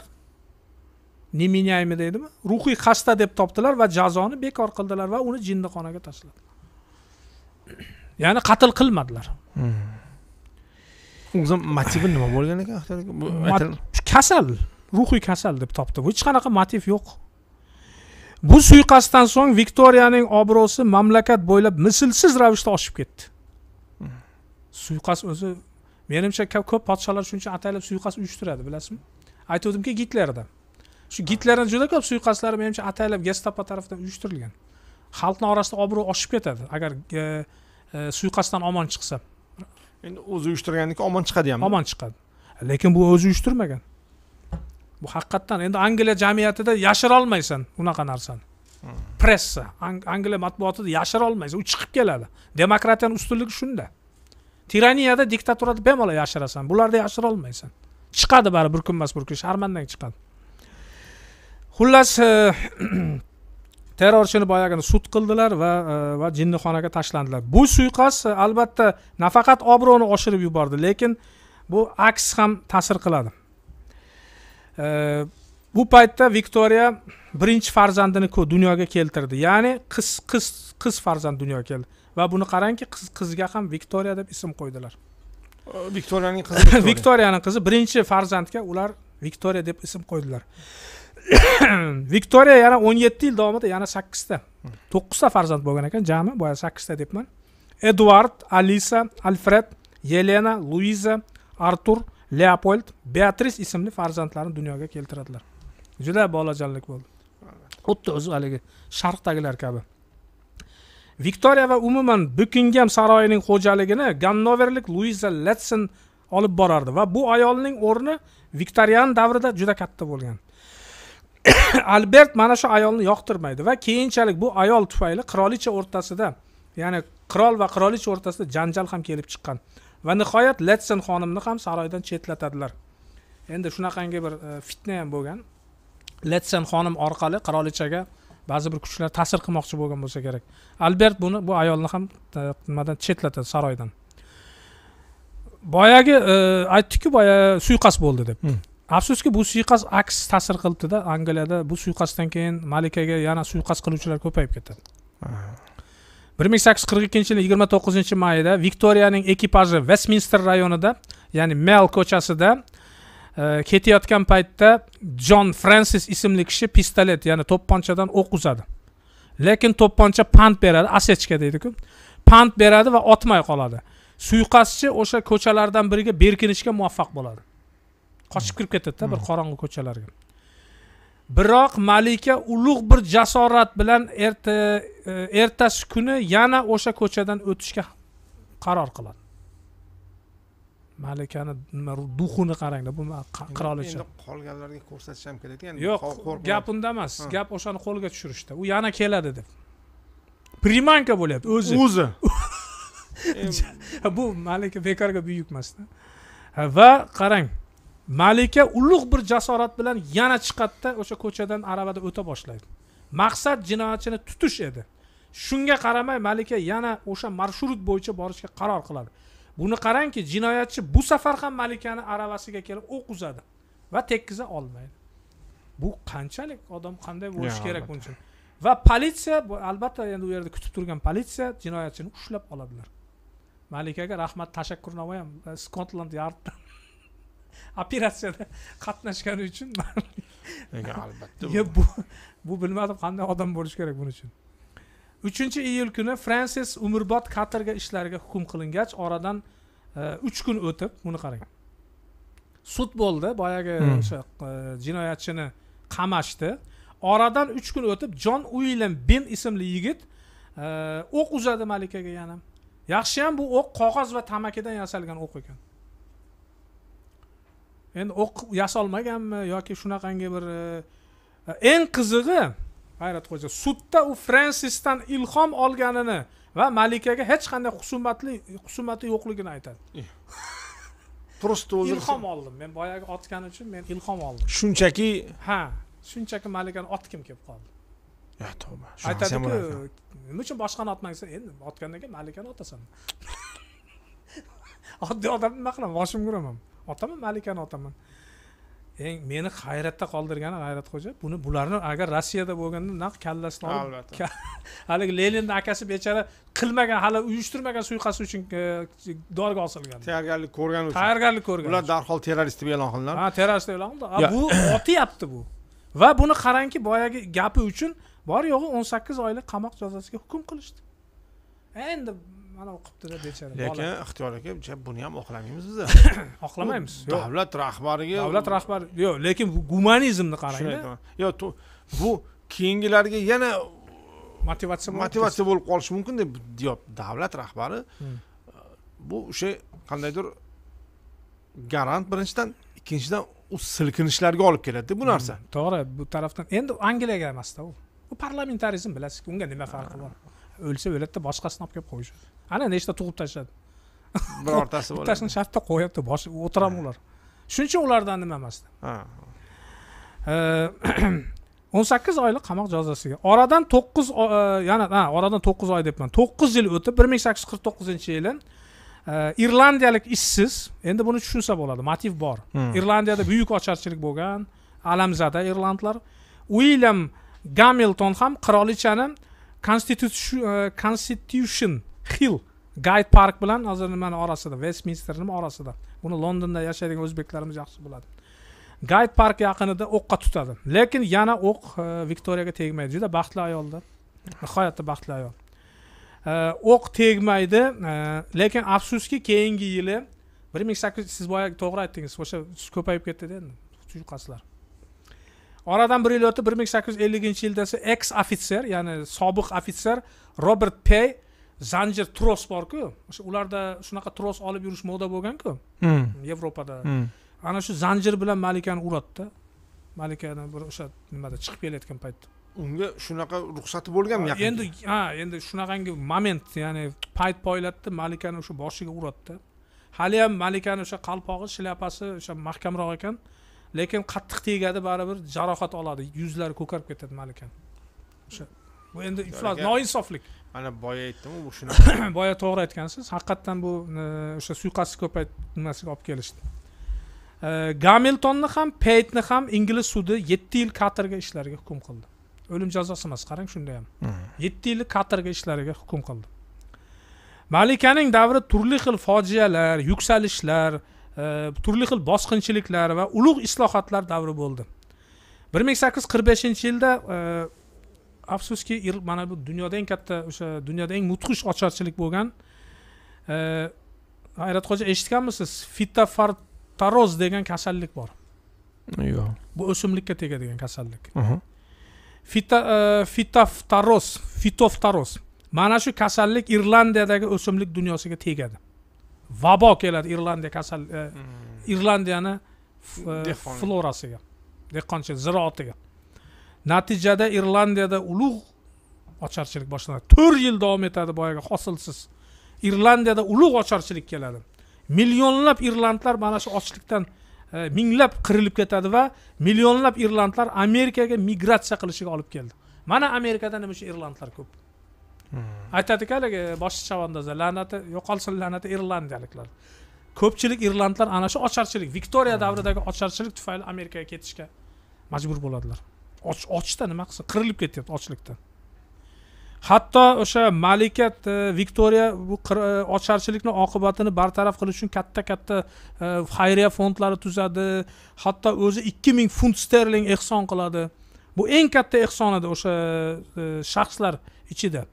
неменяемый deydimi ruhiy xasta deb topdilar va jazoni bekor qildilar va uni jinnixonaga tashladilar ya'ni qatl qilmadilar hmm. o'zi motivi nima bo'lgan ekan kasal ruhiy kasal deb topdi hech qanaqa motiv yo'q bu suiqasddan so'ng viktoriyaning obro'si mamlakat bo'ylab mislsiz ravishda oshib ketdi suiqasd o'zi menimcha ko'p podsholar shuning uchun ataylab suiqasd uyushtiradi bilasizmi aytuvdimki gitlerda shu gitlerdan juda ko'p suiqasdlari menimcha ataylab gestapo tarafidan uyushtirilgan xalqni orasida obro' oshib ketadi agar e, e, suiqasddan omon chiqsa endi o'zi uyushtirganniki omon chiqadi ham omon chiqadi lekin bu o'zi uyushtirmagan bu haqiqatdan endi angliya jamiyatida yashirolmaysan unaqa narsani hmm. pressa angliya matbuotida yashirolmaysan u chiqib keladi demokratiyani ustunligi shunda tiraniyada diktaturada bemalol yashirasan bularda yashirolmaysan chiqadi baribir kunmas bir kun sharmandang chiqadi xullas e, terrorchini boyagini sud qildilar va e, va jinnixonaga tashlandilar bu suiqasd e, albatta nafaqat obro'ni oshirib yubordi lekin bu aks ham ta'sir qiladi e, bu paytda viktoriya birinchi farzandini dunyoga keltirdi ya'ni qiz qiz qiz farzand dunyoga keldi va buni qarangki qiz qizga ham viktoriya deb ism qo'ydilar viktoriyaning qizi viktoriyani qizi birinchi farzandga ular viktoriya deb ism qo'ydilar viktoriya yana o'n yetti yil davomida yana sakkizta to'qqizta farzand bo'lgan ekan jami boya sakkizta debman eduard alisa alfred yelena luiza artur leopold beatris ismli farzandlarni dunyoga keltiradilar juda bolajonlik bo'ldi xuddi o'zi haligi sharqdagilar kabi viktoriya va umuman bukingem saroyining xo'jaligini gannoverlik luiza letson olib borardi va bu ayolning o'rni viktorian davrida juda katta bo'lgan albert mana shu ayolni yoqtirmaydi va keyinchalik bu ayol tufayli qirolicha o'rtasida ya'ni qirol va qirolicha o'rtasida janjal ham kelib chiqqan va nihoyat letson xonimni ham saroydan chetlatadilar endi shunaqangi bir e, fitna ham bo'lgan letson xonim orqali qirolichaga ba'zi bir kuchlar ta'sir qilmoqchi bo'lgan bo'lsa kerak albert buni bu ayolni ham e, nimadan chetlatadi saroydan boyagi e, aytdikku boya suiqasd bo'ldi deb hmm. afsuski bu suiqasd aks ta'sir qilibdida angliyada bu suiqasddan keyin malikaga yana suiqasd qiluvchilar ko'payib ketadi bir ming sakkiz yuz qirq ikkinchi yil yigirma to'qqizinchi mayda viktoriyaning ekipaji vestminster rayonida ya'ni mel ko'chasida e, ketayotgan paytda jon frensis ismli kishi pistolet ya'ni to'pponchadan o'q uzadi lekin to'pponcha pand beradi осечка deydiku pand beradi va otmay qoladi suiqasdchi o'sha ko'chalardan biriga berkinishga muvaffaq bo'ladi qochib kirib ketadida bir hmm. qorong'i ko'chalarga biroq malika ulug' bir jasorat bilan erta e, ertasi kuni yana o'sha ko'chadan o'tishga qaror qiladi malikani nima duxini qaranglar bu qirolicha qolganlarga ko'rsatish ham kerak ya'ni yo'q gap unda emas gap o'shani qo'lga tushirishda u yana keladi deb primanka bo'lyapti o'zi o'zi bu malika bekorga buyuk emasda va qarang malika ulug' bir jasorat bilan yana chiqadida o'sha ko'chadan aravada o'ta boshlaydi maqsad jinoyatchini tutish edi shunga qaramay malika yana o'sha marshrut bo'yicha borishga qaror qiladi buni qarangki jinoyatchi bu safar ham malikani aravasiga kelib o'q uzadi va tekkiza olmaydi bu qanchalik odam qanday bo'lishi kerak buning uchun va politsiya albatta endi u yerda kutib turgan politsiya jinoyatchini ushlab oladilar malikaga rahmat tashakkurnoma ham skotland yarddan operatsiyada qatnashgani uchun albatta bu bu bilmadim qanday odam bo'lish kerak buning uchun uchinchi iyul kuni fransis umrbod katorga ishlariga hukm qilingach oradan e, uch kun o'tib buni qarang sud bo'ldi boyagi hmm. o'sha e, jinoyatchini qamashdi oradan uch kun o'tib jon uilyam bin ismli yigit e, o'q uzadi malikaga yana yaxshiyam bu o'q qog'oz va tamakidan yasalgan o'q ekan endi o'q yasolmaganmi yoki shunaqangi bir e, eng qizig'i g'ayratxo'ja sudda u fransisdan ilhom olganini va malikaga hech qanday husumatli husumati yo'qligini aytadi просто o'zi ilhom oldim men boyagi otgani uchun men ilhom oldim shunchaki ha shunchaki malikani otgim kelib qoldi yo tavba aytadiku nima uchun boshqani otmangsan endi otgandan keyin malikani otasan oddiy odam nima qilaman boshimga uraman otami malikani otaman eng meni hayratda qoldirgani g'ayratxo'ja buni bularni agar rossiyada bo'lganda naq kallasini olib albatta haligi leninni akasi bechara qilmagan hali uyushtirmagan suiqasd uchun e, dorga osilgan tayyorgarlik ko'rgan uchun tayyorgarlik ko'rgan ular darhol terrorist deb e'lon qilinadi ha terrorist deb e'lon qilindi bu otyapti bu va buni qarangki boyagi gapi uchun bor yo'g'i o'n sakkiz oylik qamoq jazosiga hukm qilishdi endi mana o'qibdida bechora lekin ixtiyor aka buni ham oqlamaymiz biza oqlamaymiz davlat rahbariga davlat rahbari yo'q lekin bu gumanizmni qarangda yo bu keyingilarga yana motivatsiya motivatsiya bo'lib qolishi mumkin deb deyapti davlat rahbari hmm. bu o'sha qandaydir garant birinchidan ikkinchidan u silkinishlarga olib keladida bu hmm, narsa to'g'ri bu tarafdan endi angliyaga emasda u bu parlamentarizm bilasiz unga nima farqi bor o'lsa o'ladida boshqasini olib kelib qo'yishadi ana nechta tug'ib tashladi birortasi bo'ladi bittasini shaftda qo'yapti boshida o'tiraman ular shuning uchun ulardan nima emasdi o'n sakkiz oylik qamoq jazosiga oradan to'qqiz yana ha oradan to'qqiz oy debman to'qqiz yil o'tib bir ming sakkiz yuz qirq to'qqizinchi yili irlandiyalik ishsiz endi buni tushunsa bo'ladi motiv bor irlandiyada buyuk ocharchilik bo'lgan alamzada irlandlar uilyam gamilton ham qirolichani constitution, e, constitution hill guide park bilan hozir nimani orasida vestminster nima orasida buni londonda yashaydigan o'zbeklarimiz yaxshi biladi guide park yaqinida o'qqa tutadi lekin yana o'q e, viktoriyaga tegmaydi juda baxtli ayolda nihoyatda baxtli ayol e, o'q tegmaydi lekin afsuski keyingi yili bir ming sakkiz siz boya to'g'ri aytdingiz o'sha ko'payib ketdida endi suiqasdlar oradan bir yil o'tib bir ming sakkiz yuz elliginchi yilda esa eks ofitser ya'ni sobiq ofitser robert pey zanjir tros borku o'sha ularda shunaqa tros olib yurish moda bo'lganku hmm. yevropada hmm. ana shu zanjir bilan malikani uradida malikani bir o'sha nimada chiqib kelayotgan paytda unga shunaqa ruxsati bo'lganmi endi ha endi shunaqangi moment ya'ni payt poylatda malikani o'sha boshiga uradida haliyam malikani o'sha qalpog'i shlyapasi o'sha mahkamroq ekan lekin qattiq tegadi baribir jarohat oladi yuzlari ko'karib ketadi malikani o'sha bu endi iflos noinsoflik mana boya aytdimu bu shunaqa boya to'g'ri aytgansiz haqiqatdan bu e, o'sha suiqasd ko'payib nimasiga olib kelishdi e, gamiltonni ham peytni ham ingliz sudi yetti yil katorga ishlariga hukm qildi o'lim jazosi emas qarang shunda ham hmm. yetti yillik katorga ishlariga hukm qildi malikaning davri turli xil fojialar yuksalishlar turli xil bosqinchiliklar va ulug' islohotlar davri bo'ldi bir ming sakkiz qirq beshinchi yilda e, afsuski mana bu dunyoda eng katta o'sha dunyoda eng mudhish ocharchilik bo'lgan e, hayratxo'ja eshitganmisiz fitofartaroz degan kasallik bor yo'q bu o'simlikka tegadigan kasallik fita e, fitoftaroz fitoftaroz mana shu kasallik irlandiyadagi o'simlik dunyosiga tegadi vabo keladi irlandiya kasal e, hmm. irlandiyani e, florasiga dehqonchilik ziroatiga natijada irlandiyada ulug' ocharchilik boshlanadi to'rt yil davom etadi boyagi hosilsiz irlandiyada ulug' ocharchilik keladi millionlab irlandlar mana shu ochlikdan e, minglab qirilib ketadi va millionlab irlandlar amerikaga migratsiya qilishiga olib keldi mana amerikada nima uchun irlandlar ko'p Hmm. aytaylik haligi e, boshqa chavandozlar la'nati yo'qolsin la'nati irlandiyaliklar ko'pchilik irlandlar ana shu ocharchilik viktoriya hmm. davridagi ocharchilik tufayli amerikaga ketishga majbur bo'ladilar ochda nima qilsin qirilib ketyapti ochlikdan hatto o'sha malika e, viktoriya bu e, ocharchilikni oqibatini bartaraf qilish uchun katta katta xayriya fondlari tuzadi hatto o'zi ikki ming funt sterling ehson qiladi bu eng katta ehson edi o'sha shaxslar ichida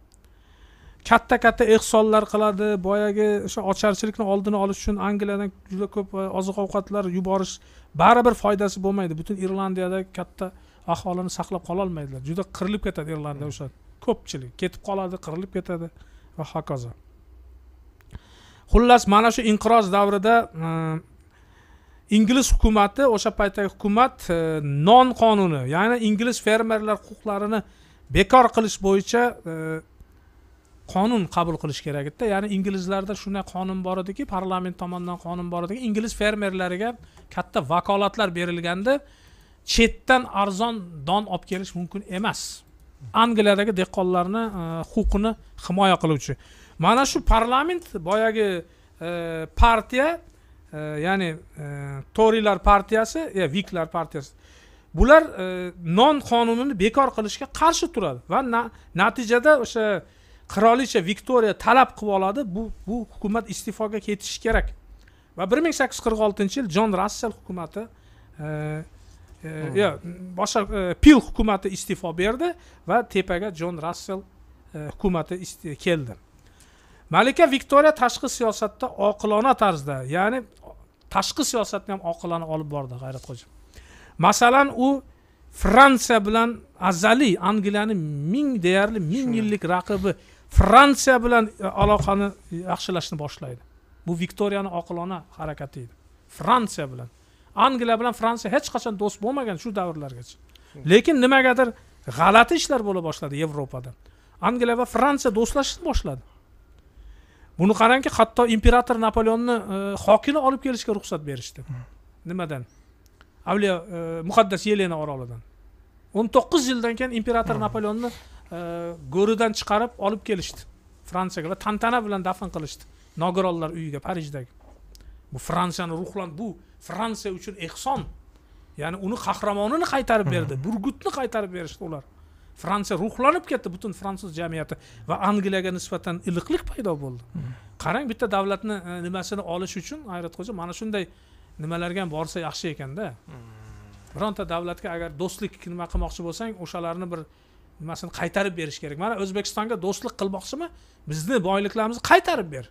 katta katta ehsonlar qiladi boyagi o'sha ocharchilikni oldini olish uchun angliyadan juda ko'p e, oziq ovqatlar yuborish baribir foydasi bo'lmaydi butun irlandiyada katta aholini saqlab qololmaydilar juda qirilib ketadi irlandiya o'sha ko'pchilik ketib qoladi qirilib ketadi va hokazo xullas mana shu inqiroz davrida e, ingliz hukumati o'sha paytdagi hukumat e, non qonuni ya'ni ingliz fermerlar huquqlarini bekor qilish bo'yicha qonun qabul qilish kerak edida ya'ni inglizlarda shunday qonun bor ediki parlament tomonidan qonun bor ediki ingliz fermerlariga katta vakolatlar berilganda chetdan arzon don olib kelish mumkin emas angliyadagi dehqonlarni e, huquqini himoya qiluvchi mana shu parlament boyagi e, partiya e, ya'ni toriylar partiyasi ya viklar partiyasi bular non qonunini bekor qilishga qarshi turadi va natijada o'sha qirolicha viktoriya talab qilib oladi bu bu hukumat iste'foga ketishi kerak va bir ming sakkiz yuz qirq oltinchi yil jon rassel hukumati e, e, hmm. yo'q boshqa e, pil hukumati iste'fo berdi va tepaga jon rassel hukumati keldi malika viktoriya tashqi siyosatda oqilona tarzda ya'ni tashqi siyosatni ham oqilona olib bordi g'ayratxo'ja masalan u fransiya bilan azaliy angliyani ming deyarli ming yillik raqibi fransiya bilan e, aloqani e, yaxshilashni boshlaydi bu viktoriyani oqilona harakati edi fransiya bilan angliya bilan fransiya hech qachon do'st bo'lmagan shu davrlargacha lekin nimagadir g'alati ishlar bo'la boshladi yevropada angliya va fransiya do'stlashishni boshladi buni qarangki hatto imperator napoleonni e, hokini olib kelishga ruxsat berishdi hmm. nimadan avliyo muqaddas yelena orolidan o'n to'qqiz yildan keyin imperator hmm. napoleonni Э, go'ridan chiqarib olib kelishdi fransiyaga va tantana bilan dafn qilishdi nogironlar uyiga parijdagi bu fransiyani ruhlan bu fransiya uchun ehson ya'ni uni qahramonini qaytarib berdi burgutni qaytarib berishdi ular fransiya ruhlanib ketdi butun fransuz jamiyati va angliyaga nisbatan iliqlik paydo bo'ldi qarang bitta davlatni e, nimasini olish uchun hayratxo'ja mana shunday nimalarga ham borsa yaxshi ekanda bironta davlatga agar do'stlik nima qilmoqchi bo'lsang o'shalarni bir nimasini qaytarib berish kerak mana o'zbekistonga do'stlik qilmoqchimi bizni boyliklarimizni qaytarib ber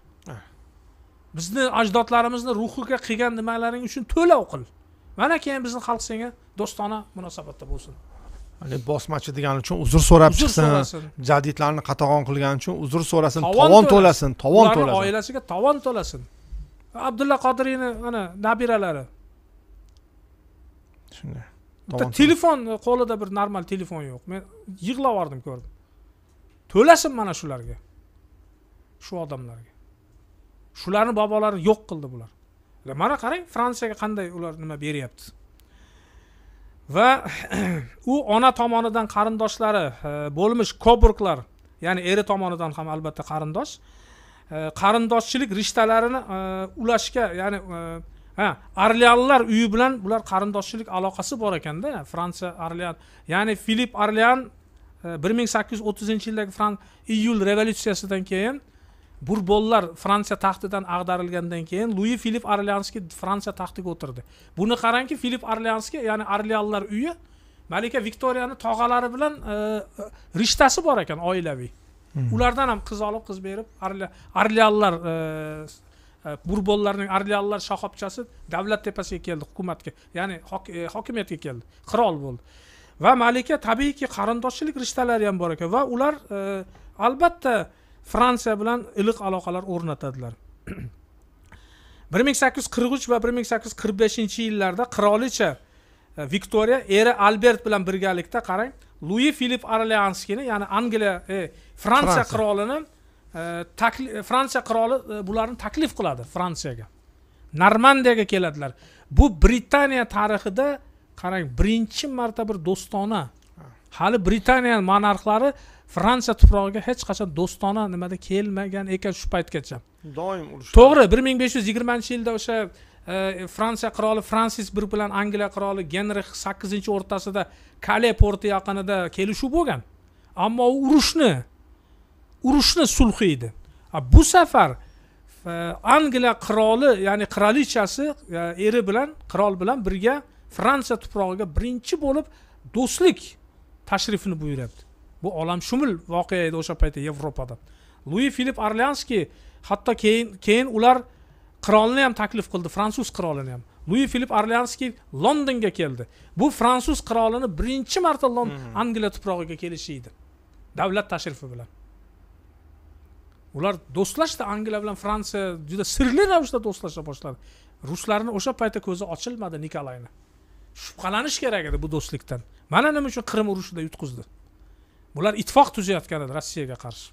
bizni ajdodlarimizni ruhiga qilgan nimalaring uchun to'lov qil mana keyin bizni xalq senga do'stona munosabatda bo'lsin bosmachi degani uchun uzr so'rab chiqsin jadidlarni qatag'on qilgani uchun uzr so'rasin tovon to'lasin tovon to'lasin oilasiga tovon to'lasin abdulla qodiriyni mana nabiralari shunday bitta telefon qo'lida bir normal telefon yo'q men yig'lab yubordim ko'rib to'lasin mana shularga shu odamlarga shularni bobolarini yo'q qildi bular mana qarang fransiyaga qanday ular nima beryapti va u ona tomonidan qarindoshlari e, bo'lmish koburglar ya'ni eri tomonidan ham albatta qarindosh e, qarindoshchilik rishtalarini e, ulashga ya'ni ha arleanlar uyi bilan bular qarindoshchilik aloqasi bor ekanda fransiya arlean ya'ni filip arlean e, bir ming sakkiz yuz o'ttizinchi yildagi iyul revolyutsiyasidan keyin burbonlar fransiya taxtidan ag'darilgandan keyin lui filip orleanskiy fransiya taxtiga o'tirdi buni qarangki filip orleanskiy ya'ni arleanlar uyi malika viktoriyani tog'alari bilan e, e rishtasi bor ekan oilaviy hmm. ulardan ham qiz olib qiz berib orleanlar e, E, burbonlarning arlyanlar shoxobchasi davlat tepasiga keldi hukumatga ya'ni e, hokimiyatga keldi qirol bo'ldi va malika tabiiyki qarindoshchilik rishtalari ham bor ekan va ular e, albatta fransiya bilan iliq aloqalar o'rnatadilar bir ming sakkiz yuz qirq uch va bir ming sakkiz yuz qirq beshinchi yillarda qirolicha viktoriya eri albert bilan birgalikda qarang lui filip orleanskiyni ya'ni angliya fransiya qirolini fransiya qiroli e, bularni taklif qiladi fransiyaga normandiyaga keladilar bu britaniya tarixida qarang birinchi marta bir do'stona hali britaniya monarxlari fransiya tuprog'iga hech qachon do'stona nimada kelmagan ekan shu paytgacha doim urush to'g'ri bir ming besh yuz yigirmanchi yilda o'sha e, fransiya qiroli fransis bir bilan angliya qiroli genrix sakkizinchi o'rtasida kale porti yaqinida kelishuv bo'lgan ammo u urushni urushni sulhi edi bu safar e, angliya qiroli ya'ni qirolichasi e, eri bilan qirol bilan birga fransiya tuprog'iga birinchi bo'lib do'stlik tashrifini buyuryapti bu olamshumul voqea edi o'sha paytda yevropada lui filip orleanskiy hatto keyin keyin ular qirolni ham taklif qildi fransuz qirolini ham lui filip orleanskiy londonga keldi bu fransuz qirolini birinchi marta angliya tuprog'iga kelishi edi davlat tashrifi bilan ular do'stlashdi angliya bilan fransiya juda sirli ravishda do'stlasha boshladi ruslarni o'sha paytda ko'zi ochilmadi nikolayni shubhalanish kerak edi bu do'stlikdan mana nima uchun qrim urushida yutqizdi bular ittifoq tuzayotgan edi rossiyaga qarshi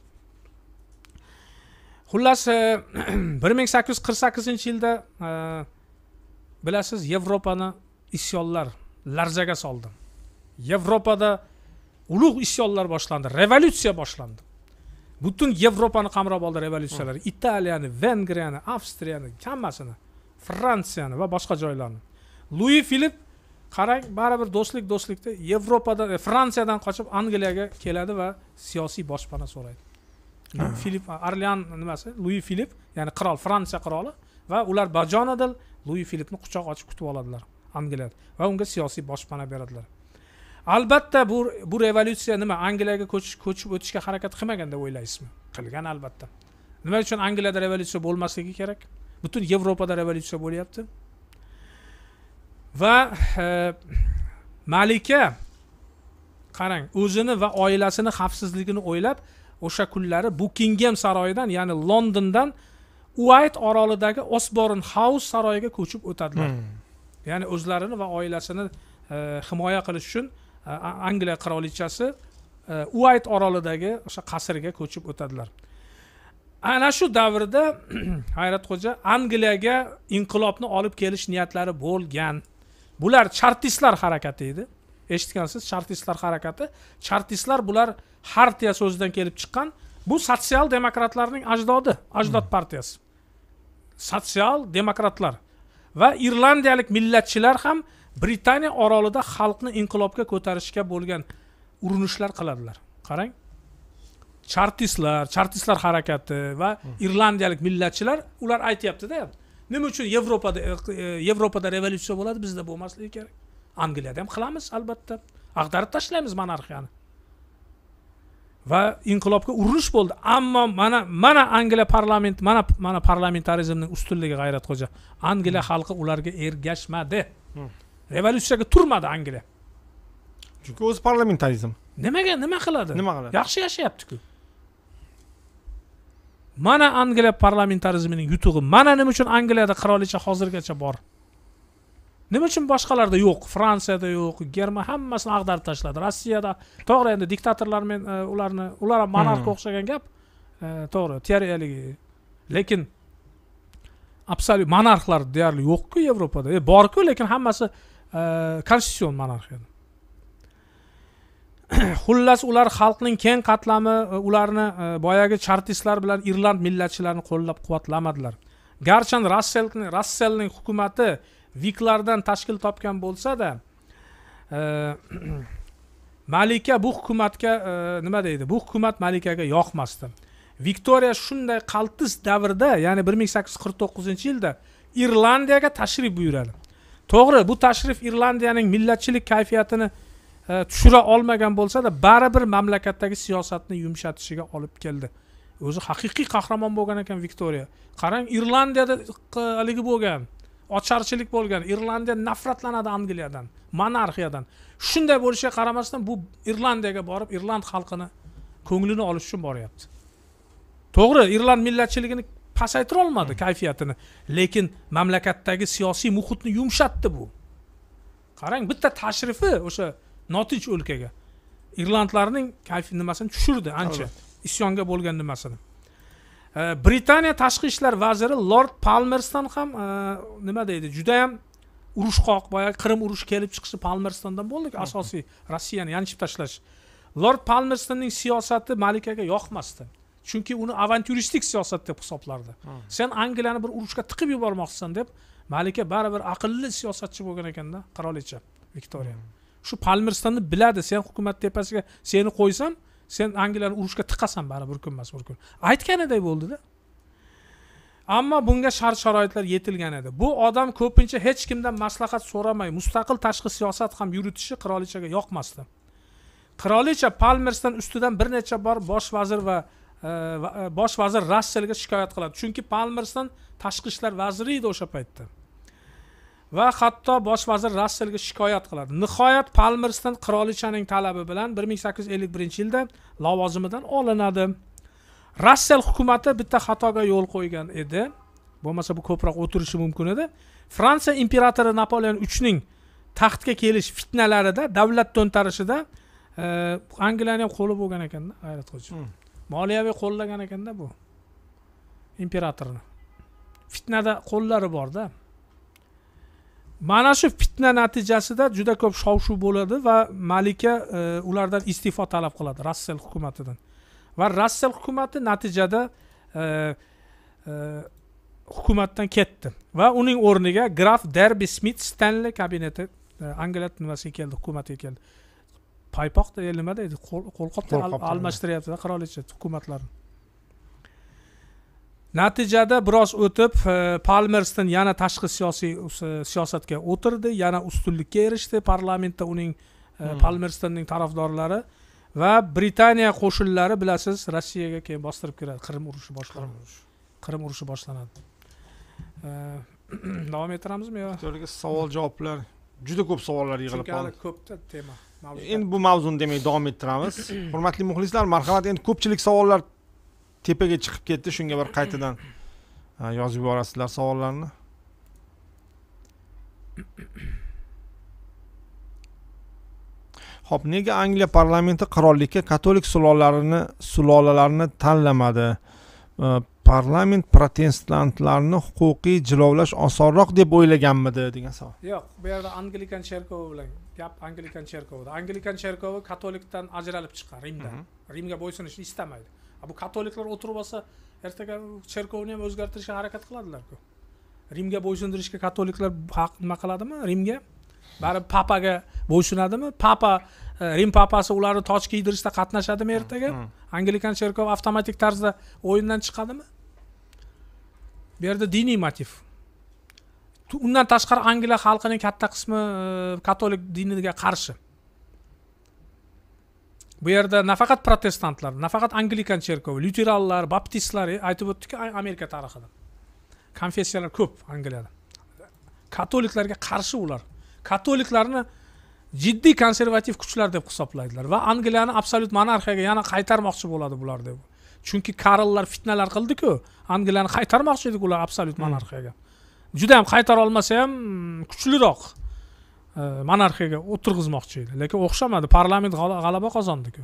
xullas e, bir ming sakkiz yuz qirq sakkizinchi yilda e, bilasiz yevropani isyonlar larzaga soldi yevropada ulug' isyonlar boshlandi revolyutsiya boshlandi butun yevropani qamrab oldi revolyutsiyalar italiyani vengriyani avstriyani hammasini fransiyani va boshqa joylarni lui filip qarang baribir do'stlik do'stlikda yevropadan e, fransiyadan qochib angliyaga keladi va siyosiy boshpana so'raydi filip orlean nimasi lui filip ya'ni qirol fransiya qiroli va ular bajonidil lui filipni quchoq ochib kutib oladilar angliyada va unga siyosiy boshpana beradilar albatta bu bu revolyutsiya nima angliyaga ko'chish ko'chib o'tishga harakat qilmagan deb o'ylaysizmi qilgan albatta nima uchun angliyada revolyutsiya bo'lmasligi kerak butun yevropada revolyutsiya bo'lyapti va e, malika qarang o'zini va oilasini xavfsizligini o'ylab o'sha kunlari bukingem saroyidan ya'ni londondan uayt orolidagi osborn house saroyiga ko'chib o'tadilar hmm. ya'ni o'zlarini va oilasini e, himoya qilish uchun angliya qirolichasi uayt e, orolidagi o'sha qasrga ko'chib o'tadilar ana shu davrda hayratxo'ja angliyaga inqilobni olib kelish niyatlari bo'lgan bular chartistlar harakati edi eshitgansiz chartistlar harakati chartistlar bular hartiya so'zidan kelib chiqqan bu sotsial demokratlarning ajdodi ajdod hmm. partiyasi sotsial demokratlar va irlandiyalik millatchilar ham britaniya orolida xalqni inqilobga ko'tarishga bo'lgan urinishlar qiladilar qarang chartistlar chartistlar harakati va hmm. irlandiyalik millatchilar ular aytyaptida nima uchun yevropada e, e, yevropada revolyutsiya bo'ladi bizda bo'lmasligi kerak angliyada ham qilamiz albatta ag'darib tashlaymiz monarxiyani va inqilobga urinish bo'ldi ammo mana mana angliya parlament mana mana parlamentarizmning ustunligi g'ayratxo'ja angliya hmm. xalqi ularga ergashmadi hmm. revolyutsiyaga turmadi angliya chunki o'zi parlamentarizm nimaga nima qiladi nima qiladi yaxshi yashayaptiku mana angliya parlamentarizmining yutug'i mana nima uchun angliyada qirolicha hozirgacha bor nima uchun boshqalarda yo'q fransiyada yo'q germaniya hammasini ag'darib tashladi rossiyada to'g'ri endi diktatorlar men e, ularni ular ham monarxga hmm. o'xshagan gap e, to'g'ri teoriyalik lekin absolyut monarxlar deyarli yo'qku yevropada e, borku lekin hammasi konstitutsion monarxiyada xullas ular xalqning keng qatlami e, ularni e, boyagi chartistlar bilan irland millatchilarini qo'llab quvvatlamadilar garchan rasselni rasselning hukumati viklardan tashkil topgan bo'lsada e, malika bu hukumatga nima deydi bu hukumat malikaga yoqmasdi viktoriya shunday qaltis davrda ya'ni bir ming sakkiz yuz qirq to'qqizinchi yilda irlandiyaga tashrif buyuradi to'g'ri bu tashrif irlandiyaning millatchilik kayfiyatini e, tushira olmagan bo'lsada baribir mamlakatdagi siyosatni yumshatishiga olib keldi o'zi haqiqiy qahramon bo'lgan ekan viktoriya qarang irlandiyada haligi bo'lgan ocharchilik bo'lgan irlandiya nafratlanadi angliyadan monarxiyadan shunday bo'lishiga qaramasdan bu irlandiyaga borib irland xalqini ko'nglini olish uchun boryapti to'g'ri irland millatchiligini pasaytira olmadi kayfiyatini lekin mamlakatdagi siyosiy muhitni yumshatdi bu qarang bitta tashrifi o'sha notinch o'lkaga irlandlarning kayfi nimasini tushirdi ancha isyonga bo'lgan nimasini britaniya tashqi ishlar vaziri lord palmerston ham nima deydi judayam urushqoq boyagi qirim urushi kelib chiqishi palmerstondan bo'ldiku asosiy rossiyani yanchib tashlash lord palmerstonning siyosati malikaga yoqmasdi chunki uni avanturistik siyosat deb hisoblardi sen angliyani bir urushga tiqib yubormoqchisan deb malika baribir aqlli siyosatchi bo'lgan ekanda qirolicha viktoriya hmm. shu palmirstonni biladi sen hukumat tepasiga seni qo'ysam sen angliyani urushga tiqasan baribir bir kun emas bir kun aytganiday bo'ldida ammo bunga shart sharoitlar yetilgan edi bu odam ko'pincha hech kimdan maslahat so'ramay mustaqil tashqi siyosat ham yuritishi qirolichaga yoqmasdi qirolicha palmerston ustidan bir necha bor bosh vazir va E, bosh vazir rossiyaga shikoyat qiladi chunki palmerston tashqi ishlar vaziri edi o'sha paytda va hatto bosh vazir rossiyaga shikoyat qiladi nihoyat palmerston qirolichaning talabi bilan 1851 yilda lavozimidan olinadi rossiya hukumati bitta xatoga yo'l qo'ygan edi bo'lmasa bu ko'proq o'tirishi mumkin edi fransiya imperatori napoleon 3 ning taxtga kelish fitnalarida davlat to'ntarishida e, angliyani ham qo'li bo'lgan ekanda hayrat moliyaviy qo'llagan ekanda bu imperatorni fitnada qo'llari borda mana shu fitna natijasida juda ko'p shov shuv bo'ladi va malika e, ulardan iste'fo talab qiladi rassel hukumatidan va rassel hukumati natijada e, e, hukumatdan ketdi va uning o'rniga graf derbi smit stanli kabineti e, angliya nimasiga keldi hukumatiga keldi paypoq nima deydi qo'lqop almashtiryaptida qirolicha hukumatlarni natijada biroz o'tib e, palmerston yana tashqi siyosiy e, siyosatga o'tirdi yana ustunlikka erishdi parlamentda uning e, hmm. palmerstonning tarafdorlari va britaniya qo'shinlari bilasiz rossiyaga keyin bostirib kiradi qirim urushi boshlanadi qirim urushi boshlanadi davom ettiramizmi yo savol javoblar juda ko'p savollar yig'ilib qoldi chunki hali ko'pda tema endi bu mavzuni demak davom ettiramiz hurmatli muxlislar marhamat endi ko'pchilik savollar tepaga chiqib ketdi shunga bir qaytadan uh, yozib yuborasizlar savollarni ho'p nega angliya parlamenti qirollikka katolik sulolalarini sulolalarni tanlamadi uh, parlament protestantlarni huquqiy jilovlash osonroq deb o'ylaganmidi degan savol yo'q bu yerda anglikan cherkovi bilan gap anglikan cherkovida anglikan cherkovi katolikdan ajralib chiqqan rimdan mhm. rimga bo'ysunishni istamaydi bu katoliklar o'tirib olsa ertaga cherkovni ham o'zgartirishga harakat qiladilarku rimga bo'ysundirishga katoliklar nima qiladimi rimga baribir papaga bo'ysunadimi papa e, rim papasi ularni toj kiydirishda qatnashadimi ertaga mhm. anglikan cherkovi avtomatik tarzda o'yindan chiqadimi bu yerda diniy motiv undan tashqari angliya xalqining katta qismi e, katolik diniga qarshi bu yerda nafaqat protestantlar nafaqat anglikan cherkovi lyuterallar baptistlar e, aytib o'tdikku amerika tarixida konfessiyalar ko'p angliyada katoliklarga qarshi ular katoliklarni jiddiy konservativ kuchlar deb hisoblaydilar va angliyani absolyut monarxiyaga yana qaytarmoqchi bo'ladi bular deb chunki karllar fitnalar qildiku angliyani qaytarmoqchi edik ular absolyut hmm. monarxiyaga hmm. juda ham qaytara olmasa ham kuchliroq e, monarxiyaga o'tirg'izmoqchi edi lekin o'xshamadi parlament g'alaba qozondiku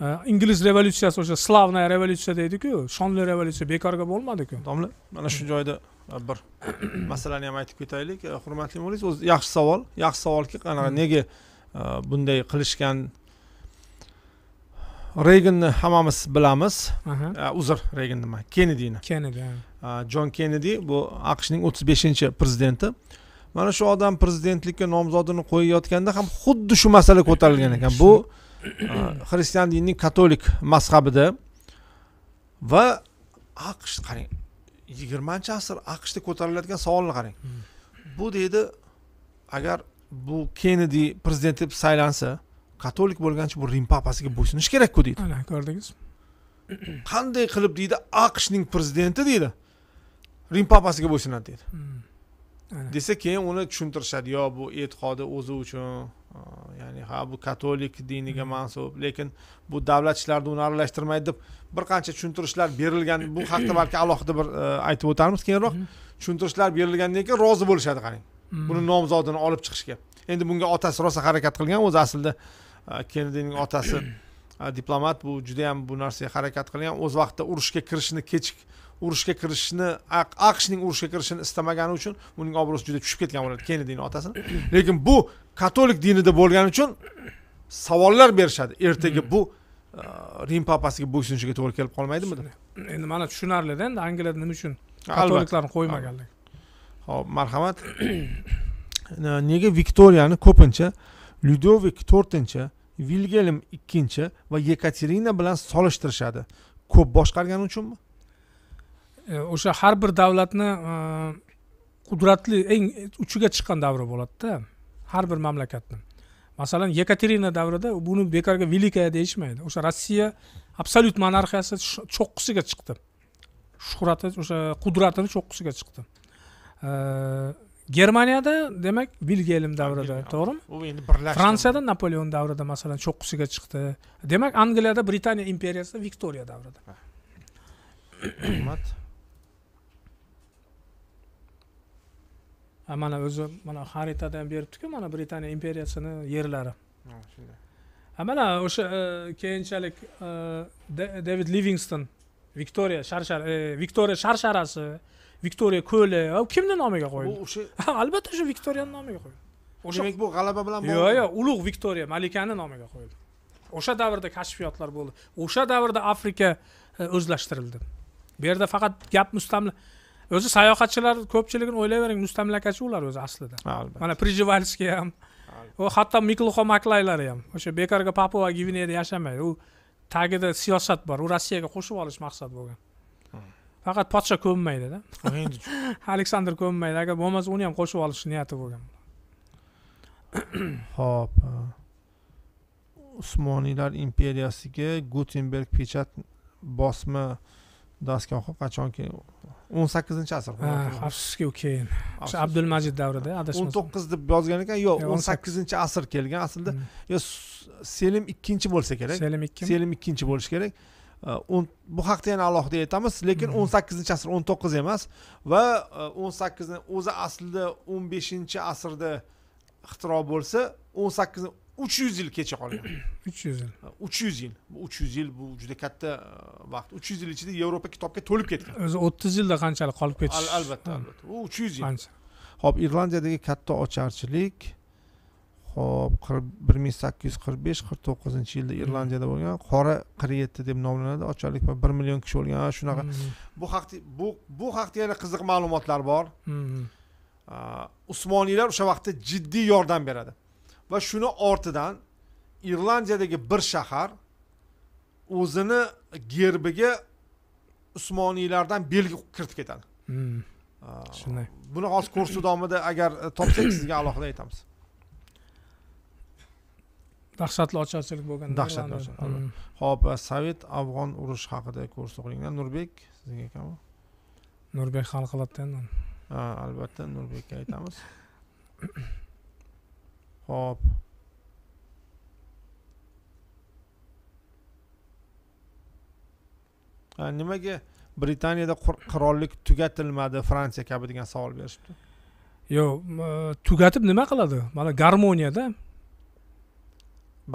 e, ingliz revolyutsiyasi o'sha slavnaya revolyutsiya deydiku shonli revolyutsiya bekorga bo'lmadiku domla mana shu joyda e, bir masalani ham aytib ketaylik hurmatli muxlis o'zi yaxshi savol yaxshi savolki qanaqa hmm. nega bunday qilishgan reyganni hammamiz bilamiz uzr reygan nima kennedini kennedi jon kennedi bu aqshning o'ttiz beshinchi prezidenti mana shu odam prezidentlikka nomzodini qo'yayotganda ham xuddi shu masala ko'tarilgan ekan bu xristian dinining katolik mazhabida va aqsh qarang yigirmanchi asr aqshda ko'tarilayotgan savolni qarang bu deydi agar bu kennedi prezident deb saylansa katolik bo'lgancha bu rim papasiga bo'ysunish kerakku deydi ko'rdingiz qanday qilib deydi aqshning prezidenti deydi rim papasiga bo'ysunadi deydi hmm. desa keyin uni tushuntirishadi yo bu e'tiqodi o'zi uchun ya'ni ha bu katolik diniga hmm. mansub lekin bu davlat ishlarini uni aralashtirmaydi deb bir qancha tushuntirishlar berilgan bu haqida balki alohida bir aytib o'tarmiz keyinroq hmm. tushuntirishlar berilgandan keyin rozi bo'lishadi qarang buni nomzodini olib chiqishga endi bunga otasi rosa harakat qilgan o'zi aslida kennedining otasi diplomat bu judayam bu narsaga harakat qilgan o'z vaqtida urushga kirishni kechik urushga kirishishni aqshning urushga kirishini istamagani uchun uning obro'si juda tushib ketgan bo'ladi kennedini otasini lekin bu katolik dinida bo'lgani uchun savollar berishadi ertaga mm-hmm. bu uh, rim papasiga bo'ysunishiga to'g'ri kelib qolmaydimi endi mana tushunarlida endi angliyada nima uchun katoliklarni qo'ymaganligi hop marhamat nega viktoriyani ko'pincha lyudovik to'rtinchi vilgelm ikkinchi va yekaterina bilan solishtirishadi ko'p boshqargani uchunmi E, o'sha har bir davlatni e, qudratli eng uchiga chiqqan davri bo'ladida har bir mamlakatni masalan yekaterina davrida buni bekorga velikaya deyishmaydi o'sha rossiya absolyut monarxiyasi cho'qqisiga chiqdi shuhrati o'sha qudratini cho'qqisiga chiqdi e, germaniyada demak vilgelm davrida to'g'rimi u endi birlashdi fransiyada napoleon davrida masalan cho'qqisiga chiqdi demak angliyada britaniya imperiyasida viktoriya davrida rahmat mana o'zi mana xaritada ham beribdiku mana britaniya imperiyasini yerlari shunday mana o'sha e, keyinchalik e, david livingston viktoriya sharshar e, viktoriya sharsharasi viktoriya ko'li kimni nomiga qo'ydi bu o'sha albatta o'sha viktoriyani nomiga qo'ydi o'sha demak bu g'alaba bilan yo'q yo'q ulug' viktoriya malikani nomiga qo'yildi o'sha davrda kashfiyotlar bo'ldi o'sha davrda afrika o'zlashtirildi bu yerda faqat gap mustamla o'zi sayohatchilar ko'pchiligini o'ylayvering mustamlakachi ular o'zi aslida albatta mana prijevalski ham u hatto miklxo maklaylar ham o'sha bekorga papua gvineyada yashamaydi u tagida siyosat bor u rossiyaga qo'shib olish maqsad bo'lgan faqat podsha ko'nmaydida aleksandr ko'nmaydi agar bo'lmasa uni ham qo'shib olish niyati bo'lgan ho'p usmoniylar imperiyasiga gutenberg pechat bosma dastgohi qachonki o'n sakkizinchi asr afsuski u keyin o'sha abdulmajid davrida adashmasam o'n to'qqiz deb yozgan ekan yo'q o'n sakkizinchi asr kelgan aslida hmm. yo selim ikkinchi bo'lsa kerak selim ikki selim ikkinchi bo'lishi kerak bu haqida yana alohida aytamiz lekin hmm. o'n sakkizinchi asr o'n to'qqiz emas va e, o'n sakkizni o'zi aslida o'n beshinchi asrda ixtiro bo'lsa o'n sakkiz uch yuz yil kecha qolgan uch yuz yil uch yuz yil uch yuz yil bu juda katta e, vaqt uch yuz yil ichida yevropa kitobga to'lib ketgan o'zi o'ttiz yilda qanchalik qolib ketish albatta albatta u uch yuz yil qancha ho'p irlandiyadagi katta ocharchilik ho'p bir ming sakkiz yuz qirq besh qirq to'qqizinchi yilda hmm. irlandiyada bo'lgan qora qirq yetti deb nomlanadi ocharlik va bir million kishi o'lgan shunaqa hmm. bu haqda bu bu haqda yana qiziq ma'lumotlar bor hmm. usmoniylar o'sha vaqtda jiddiy yordam beradi va shuni ortidan irlandiyadagi bir shahar o'zini gerbiga usmoniylardan belgi kiritib ketadi hmm. shunday buni hozir ko'rsatuv davomida agar e, topsak sizga alohida aytamiz dahshatli ocharchilik bo'lgan dahshatli hmm. ho'p e, sovet afg'on urushi haqida ko'rsatuv qilinglar nurbek sizga ekanmi nurbek hal endi albatta nurbekka aytamiz خب nimaga britaniyada qirollik tugatilmadi fransiya kabi degan savol berishdi yo'q tugatib nima qiladi mana garmoniyada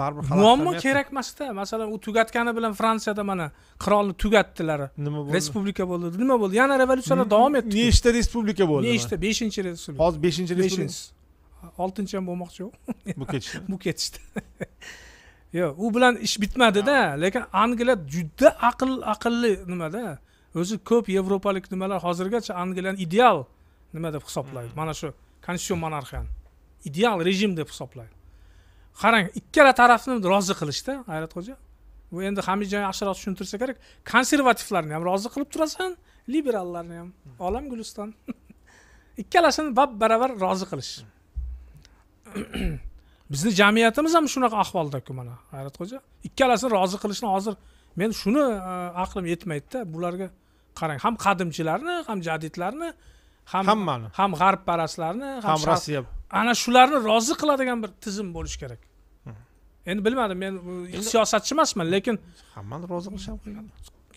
baribir muammo kerak emasda masalan u tugatgani bilan fransiyada mana qirolni tugatdilar nima bo'ldi respublika bo'ldi nima bo'ldi yana revolyutsiyalar davom etdi nechta respublika bo'ldi nechta beshinchi respublika hozir beshinchi respublika oltinchi ham bo'lmoqchi bu ketishdi bu ketishdi yo'q u bilan ish bitmadida lekin angliya juda aql aqlli nimada o'zi ko'p yevropalik nimalar hozirgacha angliyani ideal nima deb hisoblaydi hmm. mana shu konstitutsion monarxiyani ideal rejim deb hisoblaydi qarang ikkala tarafni rozi qilishda hayratxo'ja bu endi hamidjon yaxshiroq tushuntirsa kerak konservativlarni ham rozi qilib turasan liberallarni ham hmm. olam guliston ikkalasini bab baravar rozi qilish hmm. bizni jamiyatimiz ham shunaqa ahvoldaku mana hayratxo'ja ikkalasini rozi qilishni hozir men shuni e, aqlim yetmaydida bularga qarang ham qadimchilarni ham jadidlarni ham hammani ham g'arbparastlarni ham rossiya ana shularni rozi qiladigan bir tizim bo'lishi kerak hmm. endi bilmadim men siyosatchi emasman lekin hammani rozi qilish ham qiyin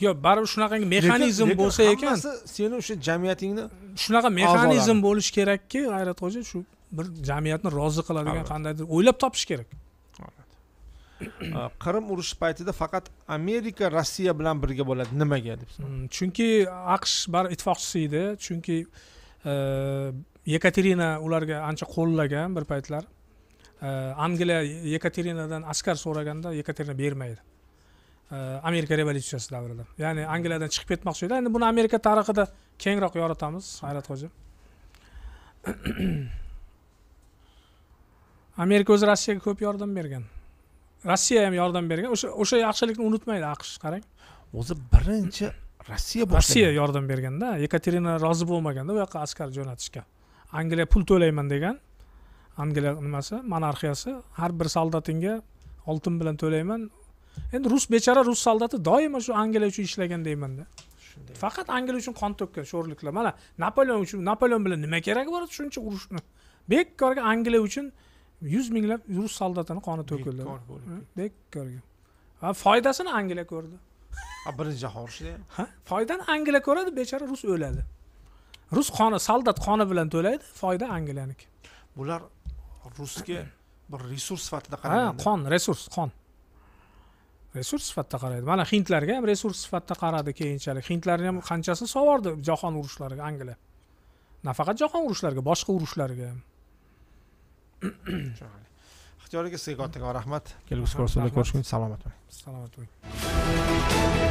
yo'q baribir shunaqangi mexanizm bo'lsa ekan seni o'sha jamiyatingni shunaqa mexanizm bo'lishi kerakki xo'ja shu bir jamiyatni rozi qiladigan qandaydir o'ylab topish kerak qirim urushi paytida faqat amerika rossiya bilan birga bo'ladi nimaga deb hmm, chunki aqsh baribir ittifoqchisi edi chunki e, yekaterina ularga ancha qo'llagan bir paytlar e, angliya yekaterinadan askar so'raganda yekaterina bermaydi e, amerika revolyutsiyasi davrida ya'ni angliyadan chiqib ketmoqchi edi endi buni amerika tarixida kengroq yoritamiz hayrat xo'ja amerika o'zi rossiyaga ko'p yordam bergan rossiya ham yordam bergan o'sha o'sha yaxshilikni unutmaydi aqsh qarang o'zi birinchi rossiya rossiya yordam berganda yekaterina rozi bo'lmaganda u yoqqa askar jo'natishga angliya pul to'layman degan angliya nimasi monarxiyasi har bir soldatingga oltin bilan to'layman endi rus bechara rus soldati doimo shu angliya uchun ishlagan deymanda faqat angliya uchun qon to'kkan sho'rliklar mana napoleon uchun napoleon bilan nima keragi bor shuncha urushni bekorga angliya uchun yuz minglab rus soldatini qoni to'kildi bekorga va foydasini angliya ko'rdi birinchi jahon urushida ha foydani angliya ko'radi bechora rus o'ladi rus qoni soldat qoni bilan to'laydi foyda angliyaniki bular rusga bir resurs sifatida ha qon resurs qon resurs sifatida qaraydi mana hindlarga ham resurs sifatida qaradi keyinchalik hindlarni ham qanchasini sovordi jahon urushlariga angliya nafaqat jahon urushlariga boshqa urushlarga ham ixtiyoriga sizga rahmat kelgusi ko'rsatuvda ko'rishguncha salomat bo'ling salomat bo'ling